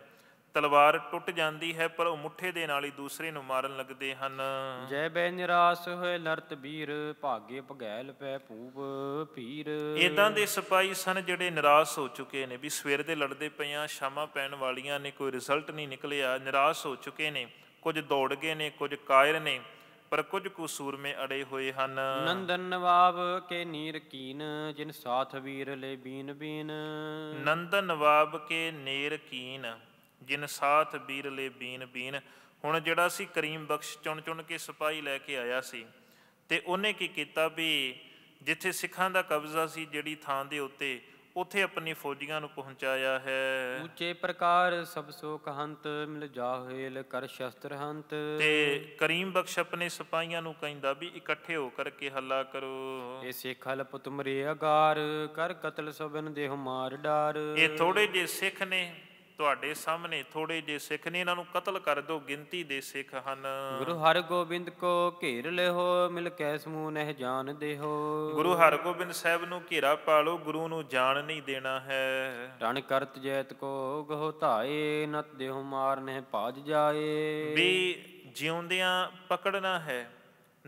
Speaker 1: ਤਲਵਾਰ ਟੁੱਟ ਜਾਂਦੀ ਹੈ ਪਰ ਉਹ ਮੁੱਠੇ ਦੇ ਨਾਲ ਹੀ ਦੂਸਰੇ ਨੂੰ ਮਾਰਨ ਲੱਗਦੇ ਹਨ
Speaker 2: ਜੈ ਬੈ ਨਿਰਾਸ ਹੋਏ ਨਰਤ ਵੀਰ ਭਾਗੇ ਭਗੈਲ ਪੈ ਪੂਪ ਪੀਰ ਇਦਾਂ ਦੇ
Speaker 1: ਸਿਪਾਈ ਸਨ ਜਿਹੜੇ ਨਿਰਾਸ਼ ਹੋ ਚੁੱਕੇ ਨੇ ਵੀ ਸਵੇਰ ਦੇ ਲੜਦੇ ਪਈਆਂ ਸ਼ਾਮਾਂ ਪੈਣ ਵਾਲੀਆਂ ਨੇ ਕੋਈ ਰਿਜ਼ਲਟ ਨਹੀਂ ਨਿਕਲਿਆ ਨਿਰਾਸ਼ ਹੋ ਚੁੱਕੇ ਨੇ ਕੁਝ ਦੌੜ ਗਏ ਨੇ ਕੁਝ ਕਾਇਰ ਨੇ ਪਰ ਕੁਝ ਕੁ ਸੂਰਮੇ ਅੜੇ ਹੋਏ ਹਨ ਨੰਦਨ
Speaker 2: ਨਵਾਬ ਕੇ ਨੀਰ ਕੀਨ ਜਿਨ ਸਾਥ ਵੀਰ ਲੈ ਬੀਨ ਬੀਨ
Speaker 1: ਨੰਦਨ ਨਵਾਬ ਕੇ ਨੀਰ ਕੀਨ ਜਿਨ ਸਾਥ ਬੀਰਲੇ ਲੈ ਬੀਨ ਬੀਨ ਹੁਣ ਜਿਹੜਾ ਸੀ ਕਰੀਮ ਬਖਸ਼ ਚੁਣ ਚੁਣ ਕੇ ਸਿਪਾਈ ਲੈ ਕੇ ਆਇਆ ਸੀ ਤੇ ਉਹਨੇ ਕੀ ਕੀਤਾ ਵੀ ਜਿੱਥੇ ਸਿੱਖਾਂ ਦਾ ਕਬਜ਼ਾ ਸੀ ਜਿਹੜੀ ਥਾਂ ਦੇ ਉੱਤੇ ਉਥੇ ਆਪਣੀ ਫੌਜੀਆਂ ਨੂੰ ਪਹੁੰਚਾਇਆ ਹੈ
Speaker 2: ਉੱਚੇ ਪ੍ਰਕਾਰ ਸਭ ਸੋ ਕਹੰਤ ਮਿਲ ਜਾਹੇਲ ਕਰ ਸ਼ਸਤਰ ਹੰਤ ਤੇ ਕਰੀਮ ਬਖਸ਼ ਆਪਣੇ ਸਿਪਾਈਆਂ ਨੂੰ ਕਹਿੰਦਾ ਵੀ ਇਕੱਠੇ ਹੋ
Speaker 1: ਕਰਕੇ ਹੱਲਾ ਕਰੋ ਇਹ ਸਿੱਖ ਹਲਪ ਤੁਮਰੇ ਅਗਾਰ ਕਰ ਕਤਲ ਸਭਨ ਦੇਹ ਮਾਰ ਡਾਰ ਇਹ ਥੋੜੇ ਜੇ ਸਿੱਖ ਨੇ ਤੁਹਾਡੇ ਸਾਹਮਣੇ ਥੋੜੇ ਜੇ ਸਿੱਖ ਨੇ ਇਹਨਾਂ ਨੂੰ ਕਤਲ ਕਰ ਦਿਓ ਗਿਣਤੀ ਦੇ ਸਿੱਖ ਹਨ ਗੁਰੂ ਹਰਗੋਬਿੰਦ ਕੋ ਘੇਰ
Speaker 2: ਲਿਓ ਮਿਲ ਕੈ ਸਮੂਹ ਨਹਿ ਜਾਣ ਦੇਹੋ ਗੁਰੂ
Speaker 1: ਹਰਗੋਬਿੰਦ ਸਾਹਿਬ ਨੂੰ ਘੇਰਾ ਪਾ ਲਓ ਗੁਰੂ ਨੂੰ ਜਾਣ ਨਹੀਂ ਦੇਣਾ ਹੈ
Speaker 2: ਰਣ ਕਰਤ ਜੈਤ ਕੋ ਗਹੁ ਧਾਏ ਨਤ ਦੇਹੁ ਮਾਰ ਨਹਿ ਭਾਜ ਜਾਏ ਵੀ
Speaker 1: ਜਿਉਂਦਿਆਂ ਪਕੜਨਾ ਹੈ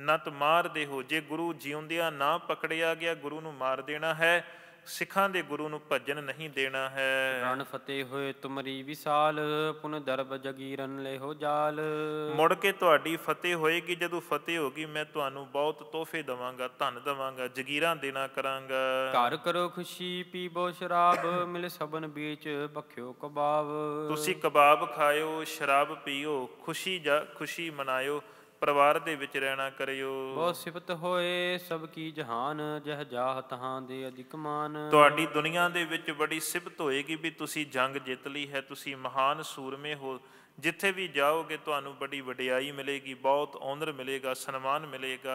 Speaker 1: ਨਤ ਮਾਰ ਦੇਹੋ ਜੇ ਗੁਰੂ ਜਿਉਂਦਿਆਂ ਨਾ ਪਕੜਿਆ ਗਿਆ ਗੁਰੂ ਨੂੰ ਮਾਰ ਦੇਣਾ ਹੈ ਸਿੱਖਾਂ ਦੇ ਗੁਰੂ ਨੂੰ ਭਜਨ ਨਹੀਂ ਦੇਣਾ ਹੈ ਰਣ ਫਤਿਹ ਹੋਏ ਤੁਮਰੀ ਵਿਸਾਲ ਪੁਨ ਦਰਬ ਜਗੀਰਨ ਲੈਹੋ ਜਾਲ ਮੁੜ ਕੇ ਤੁਹਾਡੀ ਫਤਿਹ ਹੋਏਗੀ ਜਦੋਂ ਫਤਿਹ ਹੋਗੀ ਮੈਂ ਤੁਹਾਨੂੰ ਬਹੁਤ ਤੋਹਫੇ ਦਵਾਂਗਾ ਧਨ ਦਵਾਂਗਾ ਜਗੀਰਾਂ ਦੇਣਾ ਕਰਾਂਗਾ ਘਰ
Speaker 2: ਕਰੋ ਖੁਸ਼ੀ ਪੀਬੋ ਸ਼ਰਾਬ ਮਿਲ ਸਬਨ ਵਿੱਚ ਬਖਿਓ ਕਬਾਬ ਤੁਸੀਂ
Speaker 1: ਕਬਾਬ ਖਾਇਓ ਸ਼ਰਾਬ ਪੀਓ ਖੁਸ਼ੀ ਜਾ ਖੁਸ਼ੀ ਮਨਾਇਓ ਪਰਿਵਾਰ ਦੇ ਵਿੱਚ ਰਹਿਣਾ ਕਰਿਓ ਬਹੁਤ ਸਿਫਤ
Speaker 2: ਹੋਏ ਸਭ ਕੀ ਜਹਾਨ ਜਹ ਜਾਹ ਤਹਾਂ ਦੇ ਅਧਿਕ ਮਾਨ ਤੁਹਾਡੀ
Speaker 1: ਦੁਨੀਆ ਦੇ ਵਿੱਚ ਬੜੀ ਸਿਫਤ ਹੋਏਗੀ ਵੀ ਤੁਸੀਂ ਜੰਗ ਜਿੱਤ ਲਈ ਹੈ ਤੁਸੀਂ ਮਹਾਨ ਸੂਰਮੇ ਹੋ ਜਿੱਥੇ ਵੀ ਜਾਓਗੇ ਤੁਹਾਨੂੰ ਬੜੀ ਵਡਿਆਈ ਮਿਲੇਗੀ ਬਹੁਤ ਔਨਰ ਮਿਲੇਗਾ ਸਨਮਾਨ ਮਿਲੇਗਾ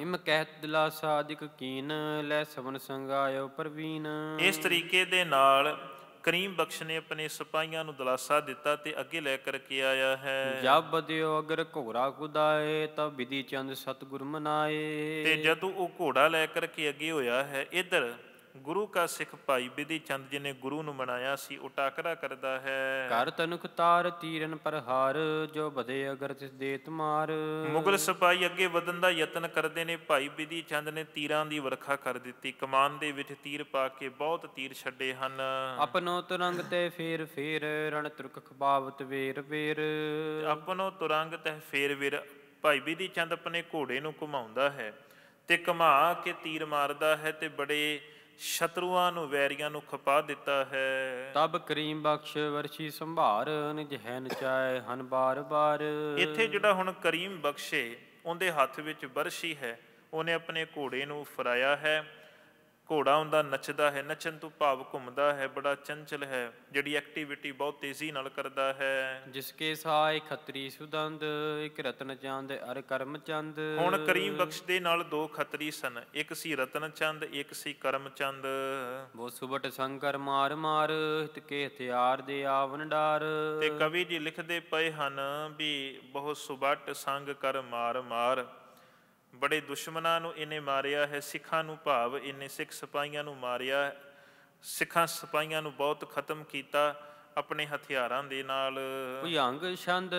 Speaker 1: ਇਮ
Speaker 2: ਕਹਿਤ ਦਿਲਾਸਾ ਅਧਿਕ ਕੀਨ ਲੈ ਸਵਨ ਸੰਗਾਇਓ ਪਰਵੀਨ ਇਸ ਤਰੀਕੇ
Speaker 1: ਦੇ ਨਾਲ ਕਰੀਮ ਬਖਸ਼ ਨੇ ਆਪਣੇ ਸਿਪਾਹੀਆਂ ਨੂੰ ਦਲਾਸਾ ਦਿੱਤਾ ਤੇ ਅੱਗੇ ਲੈ ਕਰਕੇ ਆਇਆ ਹੈ ਜਬ
Speaker 2: ਬਦਿਓ ਅਗਰ ਘੋੜਾ ਕੁਦਾਏ ਤਬ ਵਿਧੀ ਚੰਦ ਸਤਗੁਰ ਮਨਾਏ ਤੇ ਜਦੋਂ
Speaker 1: ਉਹ ਘੋੜਾ ਲੈ ਕਰਕੇ ਅੱਗੇ ਹੋਇਆ ਹੈ ਇਧਰ ਗੁਰੂ ਕਾ ਸਿੱਖ ਭਾਈ ਬਿਧੀ ਚੰਦ ਜੀ ਨੇ ਗੁਰੂ ਨੂੰ ਮਨਾਇਆ ਸੀ ਉਹ ਟਾਕਰਾ ਕਰਦਾ ਹੈ ਘਰ
Speaker 2: ਤਨੁਖ ਤਾਰ ਤੀਰਨ ਹਾਰ ਜੋ ਬਦੇ ਅਗਰ ਤਿਸ ਦੇ ਤਮਾਰ ਮੁਗਲ
Speaker 1: ਸਿਪਾਈ ਅੱਗੇ ਵਧਣ ਦਾ ਯਤਨ ਕਰਦੇ ਨੇ ਭਾਈ ਬਿਧੀ ਚੰਦ ਨੇ ਤੀਰਾਂ ਦੀ ਵਰਖਾ ਕਰ ਦਿੱਤੀ ਕਮਾਨ ਦੇ ਵਿੱਚ ਤੀਰ ਪਾ ਕੇ ਬਹੁਤ ਤੀਰ ਛੱਡੇ ਹਨ ਆਪਣੋ ਤੁਰੰਗ ਤੇ ਫੇਰ ਫੇਰ ਰਣ ਤੁਰਕ ਖਬਾਵਤ ਵੇਰ ਵੇਰ ਆਪਣੋ ਤੁਰੰਗ ਤੇ ਫੇਰ ਵੇਰ ਭਾਈ ਬਿਧੀ ਚੰਦ ਆਪਣੇ ਘੋੜੇ ਨੂੰ ਘੁਮਾਉਂਦਾ ਹੈ ਤੇ ਘੁਮਾ ਕੇ ਤੀਰ ਮਾਰਦਾ ਹੈ ਤੇ ਬੜੇ ਸ਼ਤਰੂਆਂ ਨੂੰ ਵੈਰੀਆਂ ਨੂੰ ਖਪਾ ਦਿੱਤਾ ਹੈ
Speaker 2: ਤਬ ਕਰੀਮ ਬਖਸ਼ ਵਰਸ਼ੀ ਸੰਭਾਰ ਨਿਜ ਹੈ ਚਾਏ ਹਨ ਬਾਰ-ਬਾਰ ਇੱਥੇ ਜਿਹੜਾ
Speaker 1: ਹੁਣ ਕਰੀਮ ਬਖਸ਼ੇ ਉਹਦੇ ਹੱਥ ਵਿੱਚ ਵਰਸ਼ੀ ਹੈ ਉਹਨੇ ਆਪਣੇ ਘੋੜੇ ਨੂੰ ਫਰਾਇਆ ਹੈ ਘੋੜਾ ਹੁੰਦਾ ਨੱਚਦਾ ਹੈ ਨੱਚਣ ਤੋਂ ਭਾਵ ਘੁੰਮਦਾ ਹੈ ਬੜਾ ਚੰਚਲ ਹੈ ਜਿਹੜੀ ਐਕਟੀਵਿਟੀ ਬਹੁਤ ਤੇਜ਼ੀ ਨਾਲ ਕਰਦਾ ਹੈ ਜਿਸ ਕੇ ਸਾਇ
Speaker 2: ਖੱਤਰੀ ਸੁਦੰਦ ਇੱਕ ਰਤਨ ਚੰਦ ਅਰ ਕਰਮ ਚੰਦ ਹੁਣ ਕਰੀਮ ਬਖਸ਼
Speaker 1: ਦੇ ਨਾਲ ਦੋ ਖੱਤਰੀ ਸਨ ਇੱਕ ਸੀ ਰਤਨ ਚੰਦ ਇੱਕ ਸੀ ਕਰਮ ਚੰਦ ਬੋ ਸੁਬਟ ਸੰਕਰ ਮਾਰ ਮਾਰ ਹਿਤ ਕੇ ਹਥਿਆਰ ਦੇ ਆਵਨ ਡਾਰ ਤੇ ਕਵੀ ਜੀ ਲਿਖਦੇ ਪਏ ਹਨ ਵੀ ਬਹੁਤ ਸੁਬਟ ਸੰਗ ਕਰ ਮਾਰ ਮਾਰ ਬੜੇ ਦੁਸ਼ਮਨਾਂ ਨੂੰ ਇਹਨੇ ਮਾਰਿਆ ਹੈ ਸਿੱਖਾਂ ਨੂੰ ਭਾਵ ਇਹਨੇ ਸਿੱਖ ਸਿਪਾਈਆਂ ਨੂੰ ਮਾਰਿਆ ਸਿੱਖਾਂ ਸਿਪਾਈਆਂ ਨੂੰ ਬਹੁਤ ਖਤਮ ਕੀਤਾ ਆਪਣੇ ਹਥਿਆਰਾਂ ਦੇ ਨਾਲ
Speaker 2: ਅੰਗ ਛੰਦ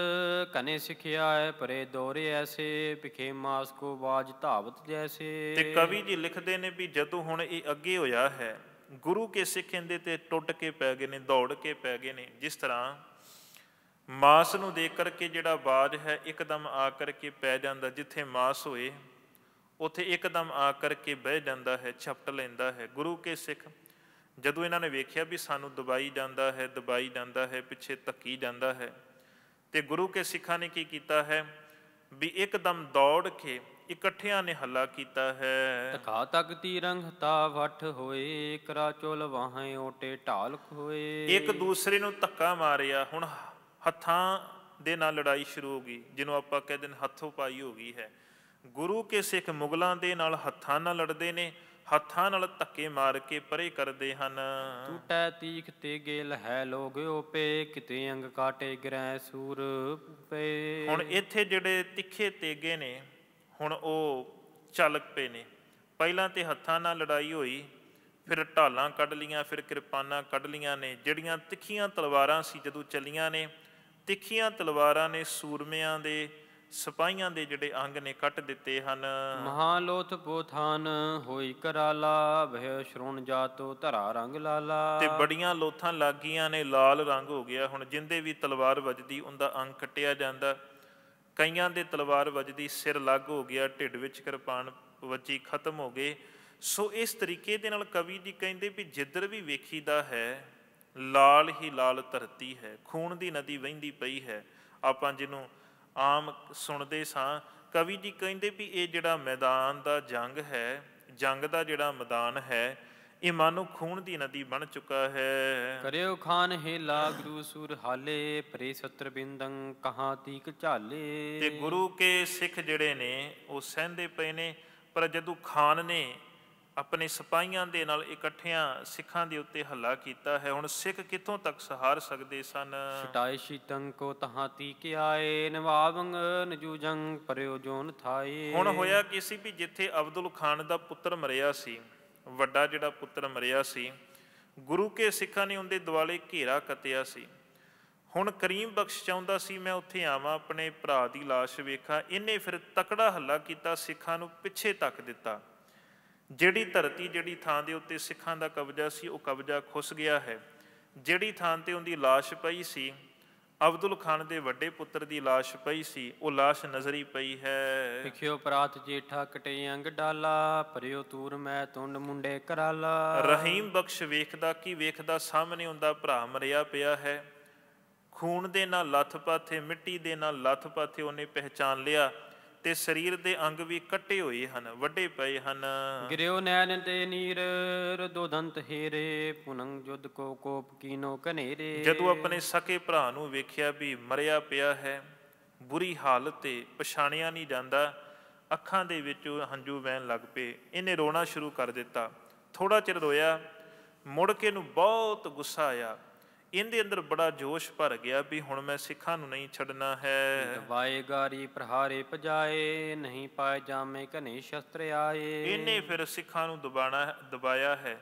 Speaker 2: ਕਨੇ ਸਿਖਿਆ ਹੈ ਪਰੇ ਦੋਰੇ ਐਸੇ ਪਿਖੇ ਮਾਸ ਕੋ ਬਾਜ ਧਾਵਤ ਜੈਸੇ ਤੇ ਕਵੀ
Speaker 1: ਜੀ ਲਿਖਦੇ ਨੇ ਵੀ ਜਦੋਂ ਹੁਣ ਇਹ ਅੱਗੇ ਹੋਇਆ ਹੈ ਗੁਰੂ ਕੇ ਸਿੱਖ ਇਹਦੇ ਤੇ ਟੁੱਟ ਕੇ ਪੈ ਗਏ ਨੇ ਦੌੜ ਕੇ ਪੈ ਗਏ ਨੇ ਜਿਸ ਤਰ੍ਹਾਂ ਮਾਸ ਨੂੰ ਦੇਖ ਕਰਕੇ ਜਿਹੜਾ ਬਾਜ ਹੈ ਇੱਕਦਮ ਆ ਕਰਕੇ ਪੈ ਜਾਂਦਾ ਜਿੱਥੇ ਮਾਸ ਹੋਏ ਉੱਥੇ ਇੱਕਦਮ ਆ ਕਰਕੇ ਬਹਿ ਜਾਂਦਾ ਹੈ ਛਪਟ ਲੈਂਦਾ ਹੈ ਗੁਰੂ ਕੇ ਸਿੱਖ ਜਦੋਂ ਇਹਨਾਂ ਨੇ ਵੇਖਿਆ ਵੀ ਸਾਨੂੰ ਦਬਾਈ ਜਾਂਦਾ ਹੈ ਦਬਾਈ ਜਾਂਦਾ ਹੈ ਪਿੱਛੇ ਧੱਕੀ ਜਾਂਦਾ ਹੈ ਤੇ ਗੁਰੂ ਕੇ ਸਿੱਖਾਂ ਨੇ ਕੀ ਕੀਤਾ ਹੈ ਵੀ ਇੱਕਦਮ ਦੌੜ ਕੇ ਇਕੱਠਿਆਂ ਨੇ ਹੱਲਾ ਕੀਤਾ ਹੈ
Speaker 2: ਤਕਾ ਤੱਕ ਤੀਰੰਗ ਤਾ ਵਠ ਹੋਏ ਕਰਾ ਚੁਲ ਵਾਹੇ ਓਟੇ
Speaker 1: ਢਾਲ ਖੋਏ ਇੱਕ ਦੂਸਰੇ ਨੂੰ ਧੱਕਾ ਮਾਰਿਆ ਹੁਣ ਹੱਥਾਂ ਦੇ ਨਾਲ ਲੜਾਈ ਸ਼ੁਰੂ ਹੋ ਗਈ ਜਿਹਨੂੰ ਆਪਾਂ ਕਹਿੰਦੇ ਨੇ ਹੱਥੋਂ ਪਾਈ ਹੋ ਗਈ ਹੈ ਗੁਰੂ ਕੇ ਸਿੱਖ ਮੁਗਲਾਂ ਦੇ ਨਾਲ ਹੱਥਾਂ ਨਾਲ ਲੜਦੇ ਨੇ ਹੱਥਾਂ ਨਾਲ ਧੱਕੇ ਮਾਰ ਕੇ ਪਰੇ ਕਰਦੇ ਹਨ
Speaker 2: ਟੂਟੈ ਤੀਖ ਤੇ ਗੇਲ ਹੈ ਲੋਗ ਪੇ ਕਿਤੇ ਅੰਗ ਕਾਟੇ ਗਰੈ ਸੂਰ ਪੇ ਹੁਣ ਇੱਥੇ
Speaker 1: ਜਿਹੜੇ ਤਿੱਖੇ ਤੇਗੇ ਨੇ ਹੁਣ ਉਹ ਚਲਕ ਪਏ ਨੇ ਪਹਿਲਾਂ ਤੇ ਹੱਥਾਂ ਨਾਲ ਲੜਾਈ ਹੋਈ ਫਿਰ ਢਾਲਾਂ ਕੱਢ ਲੀਆਂ ਫਿਰ ਕਿਰਪਾਨਾਂ ਕੱਢ ਲੀਆਂ ਨੇ ਜਿਹੜੀਆਂ ਤਿੱਖੀਆਂ ਤਲਵਾਰਾਂ ਸੀ ਜਦੋਂ ਚੱਲੀਆਂ ਨੇ ਤਿੱਖੀਆਂ ਤਲਵਾਰਾਂ ਨੇ ਸੂਰਮਿਆਂ ਦੇ ਸਪਾਈਆਂ ਦੇ ਜਿਹੜੇ ਅੰਗ ਨੇ ਕੱਟ ਦਿੱਤੇ ਹਨ ਮਹਾਲੋਥ ਪੋਥਾਨ ਹੋਈ ਕਰਾਲਾ ਭਇ ਸ਼੍ਰੋਣ ਜਾਤੋ ਧਰਾ ਰੰਗ ਲਾਲਾ ਤੇ ਬੜੀਆਂ ਲੋਥਾਂ ਲੱਗੀਆਂ ਨੇ ਲਾਲ ਰੰਗ ਹੋ ਗਿਆ ਹੁਣ ਜਿੰਦੇ ਵੀ ਤਲਵਾਰ ਵੱਜਦੀ ਉਹਦਾ ਅੰਗ ਕੱਟਿਆ ਜਾਂਦਾ ਕਈਆਂ ਦੇ ਤਲਵਾਰ ਵੱਜਦੀ ਸਿਰ ਲੱਗ ਹੋ ਗਿਆ ਢਿੱਡ ਵਿੱਚ ਕਿਰਪਾਨ ਵੱਜੀ ਖਤਮ ਹੋ ਗਏ ਸੋ ਇਸ ਤਰੀਕੇ ਦੇ ਨਾਲ ਕਵੀ ਜੀ ਕਹਿੰਦੇ ਵੀ ਜਿੱਧਰ ਵੀ ਵੇਖੀਦਾ ਹੈ ਲਾਲ ਹੀ ਲਾਲ ਧਰਤੀ ਹੈ ਖੂਨ ਦੀ ਨਦੀ ਵਹਿੰਦੀ ਪਈ ਹੈ ਆਪਾਂ ਜਿਹਨੂੰ ਆਮ ਸੁਣਦੇ ਸਾਂ ਕਵੀ ਜੀ ਕਹਿੰਦੇ ਵੀ ਇਹ ਜਿਹੜਾ ਮੈਦਾਨ ਦਾ ਜੰਗ ਹੈ ਜੰਗ ਦਾ ਜਿਹੜਾ ਮੈਦਾਨ ਹੈ ਇਹ ਮਾਨੋ ਖੂਨ ਦੀ ਨਦੀ ਬਣ ਚੁੱਕਾ ਹੈ
Speaker 2: ਕਰਿਓ ਖਾਨ ਹੇਲਾ ਗੁਰੂ ਸੂਰ ਹਾਲੇ ਪ੍ਰੇ ਸਤਰ ਬਿੰਦੰ ਕਹਾਂ ਤੀਕ ਝਾਲੇ ਤੇ ਗੁਰੂ
Speaker 1: ਕੇ ਸਿੱਖ ਜਿਹੜੇ ਨੇ ਉਹ ਸਹਿੰਦੇ ਪਏ ਨੇ ਪਰ ਜਦੋਂ ਖਾਨ ਨੇ ਆਪਣੇ ਸਿਪਾਈਆਂ ਦੇ ਨਾਲ ਇਕੱਠਿਆਂ ਸਿੱਖਾਂ ਦੇ ਉੱਤੇ ਹੱਲਾ ਕੀਤਾ ਹੈ ਹੁਣ ਸਿੱਖ ਕਿੱਥੋਂ ਤੱਕ ਸਹਾਰ ਸਕਦੇ ਸਨ ਛਟਾਏ
Speaker 2: ਸ਼ੀਤੰ ਕੋ ਤੀ ਕਿ ਆਏ ਨਵਾਬੰਗ ਨਜੂਜੰ ਪਰਿਓ ਜੋਨ ਥਾਏ ਹੁਣ ਹੋਇਆ
Speaker 1: ਕਿ ਸੀ ਵੀ ਜਿੱਥੇ ਅਬਦੁਲ ਖਾਨ ਦਾ ਪੁੱਤਰ ਮਰਿਆ ਸੀ ਵੱਡਾ ਜਿਹੜਾ ਪੁੱਤਰ ਮਰਿਆ ਸੀ ਗੁਰੂ ਕੇ ਸਿੱਖਾਂ ਨੇ ਉਹਦੇ ਦਿਵਾਲੇ ਘੇਰਾ ਕਤਿਆ ਸੀ ਹੁਣ ਕਰੀਮ ਬਖਸ਼ ਚਾਹੁੰਦਾ ਸੀ ਮੈਂ ਉੱਥੇ ਆਵਾਂ ਆਪਣੇ ਭਰਾ ਦੀ লাশ ਵੇਖਾਂ ਇਹਨੇ ਫਿਰ ਤਕੜਾ ਹੱਲਾ ਕੀਤਾ ਸਿੱਖਾਂ ਨੂੰ ਪਿੱਛੇ ਤੱਕ ਦਿੱਤਾ ਜਿਹੜੀ ਧਰਤੀ ਜਿਹੜੀ ਥਾਂ ਦੇ ਉੱਤੇ ਸਿੱਖਾਂ ਦਾ ਕਬਜ਼ਾ ਸੀ ਉਹ ਕਬਜ਼ਾ ਖੁੱਸ ਗਿਆ ਹੈ ਜਿਹੜੀ ਥਾਂ ਤੇ ਉਹਦੀ লাশ ਪਈ ਸੀ ਅਬਦੁਲ ਖਾਨ ਦੇ ਵੱਡੇ ਪੁੱਤਰ ਦੀ লাশ ਪਈ ਸੀ ਉਹ লাশ ਨਜ਼ਰੀ ਪਈ ਹੈ
Speaker 2: ਵਿਖਿਓ ਪ੍ਰਾਤ ਜੇਠਾ ਕਟੇ ਅੰਗ ਡਾਲਾ ਪਰਿਓ ਤੂਰ ਮੈਂ ਤੁੰਡ ਮੁੰਡੇ ਕਰਾਲਾ ਰਹੀਮ
Speaker 1: ਬਖਸ਼ ਵੇਖਦਾ ਕੀ ਵੇਖਦਾ ਸਾਹਮਣੇ ਹੁੰਦਾ ਭਰਾ ਮਰਿਆ ਪਿਆ ਹੈ ਖੂਨ ਦੇ ਨਾਲ ਲੱਥ ਪਾਥੇ ਮਿੱਟੀ ਦੇ ਨਾਲ ਲੱਥ ਪਾਥੇ ਉਹਨੇ ਪਹਿਚਾਨ ਲਿਆ ਤੇ ਸਰੀਰ ਦੇ ਅੰਗ ਵੀ ਕੱਟੇ ਹੋਏ ਹਨ ਵੱਡੇ ਪਏ ਹਨ ਗਿਰਿਓ
Speaker 2: ਨੈਣ ਤੇ ਨੀਰ ਦੋਦੰਤ ਹੀਰੇ ਪੁਨੰ ਜੁਦ ਕੋ ਕੋਪ ਕੀਨੋ ਕਨੇਰੇ ਜਦੋਂ ਆਪਣੇ ਸਕੇ
Speaker 1: ਭਰਾ ਨੂੰ ਵੇਖਿਆ ਵੀ ਮਰਿਆ ਪਿਆ ਹੈ ਬੁਰੀ ਹਾਲਤ ਤੇ ਪਛਾਣਿਆ ਨਹੀਂ ਜਾਂਦਾ ਅੱਖਾਂ ਦੇ ਵਿੱਚ ਹੰਝੂ ਵਹਿਣ ਲੱਗ ਪਏ ਇਹਨੇ ਰੋਣਾ ਸ਼ੁਰੂ ਕਰ ਦਿੱਤਾ ਥੋੜਾ ਚਿਰ ਰੋਇਆ ਮੁੜ ਕੇ ਨੂੰ ਬਹੁਤ ਗੁੱਸਾ ਆਇਆ ਇਹਦੇ ਅੰਦਰ ਬੜਾ ਜੋਸ਼ ਭਰ ਗਿਆ ਵੀ ਹੁਣ ਮੈਂ ਸਿੱਖਾਂ ਨੂੰ ਨਹੀਂ ਛੱਡਣਾ ਹੈ ਵਾਏ ਗਾਰੀ ਪ੍ਰਹਾਰੇ ਪਜਾਏ ਨਹੀਂ ਪਾਏ ਜਾਮੇ ਘਨੇ ਸ਼ਸਤਰ ਆਏ ਇਹਨੇ ਫਿਰ ਸਿੱਖਾਂ ਨੂੰ ਦਬਾਣਾ ਦਬਾਇਆ ਹੈ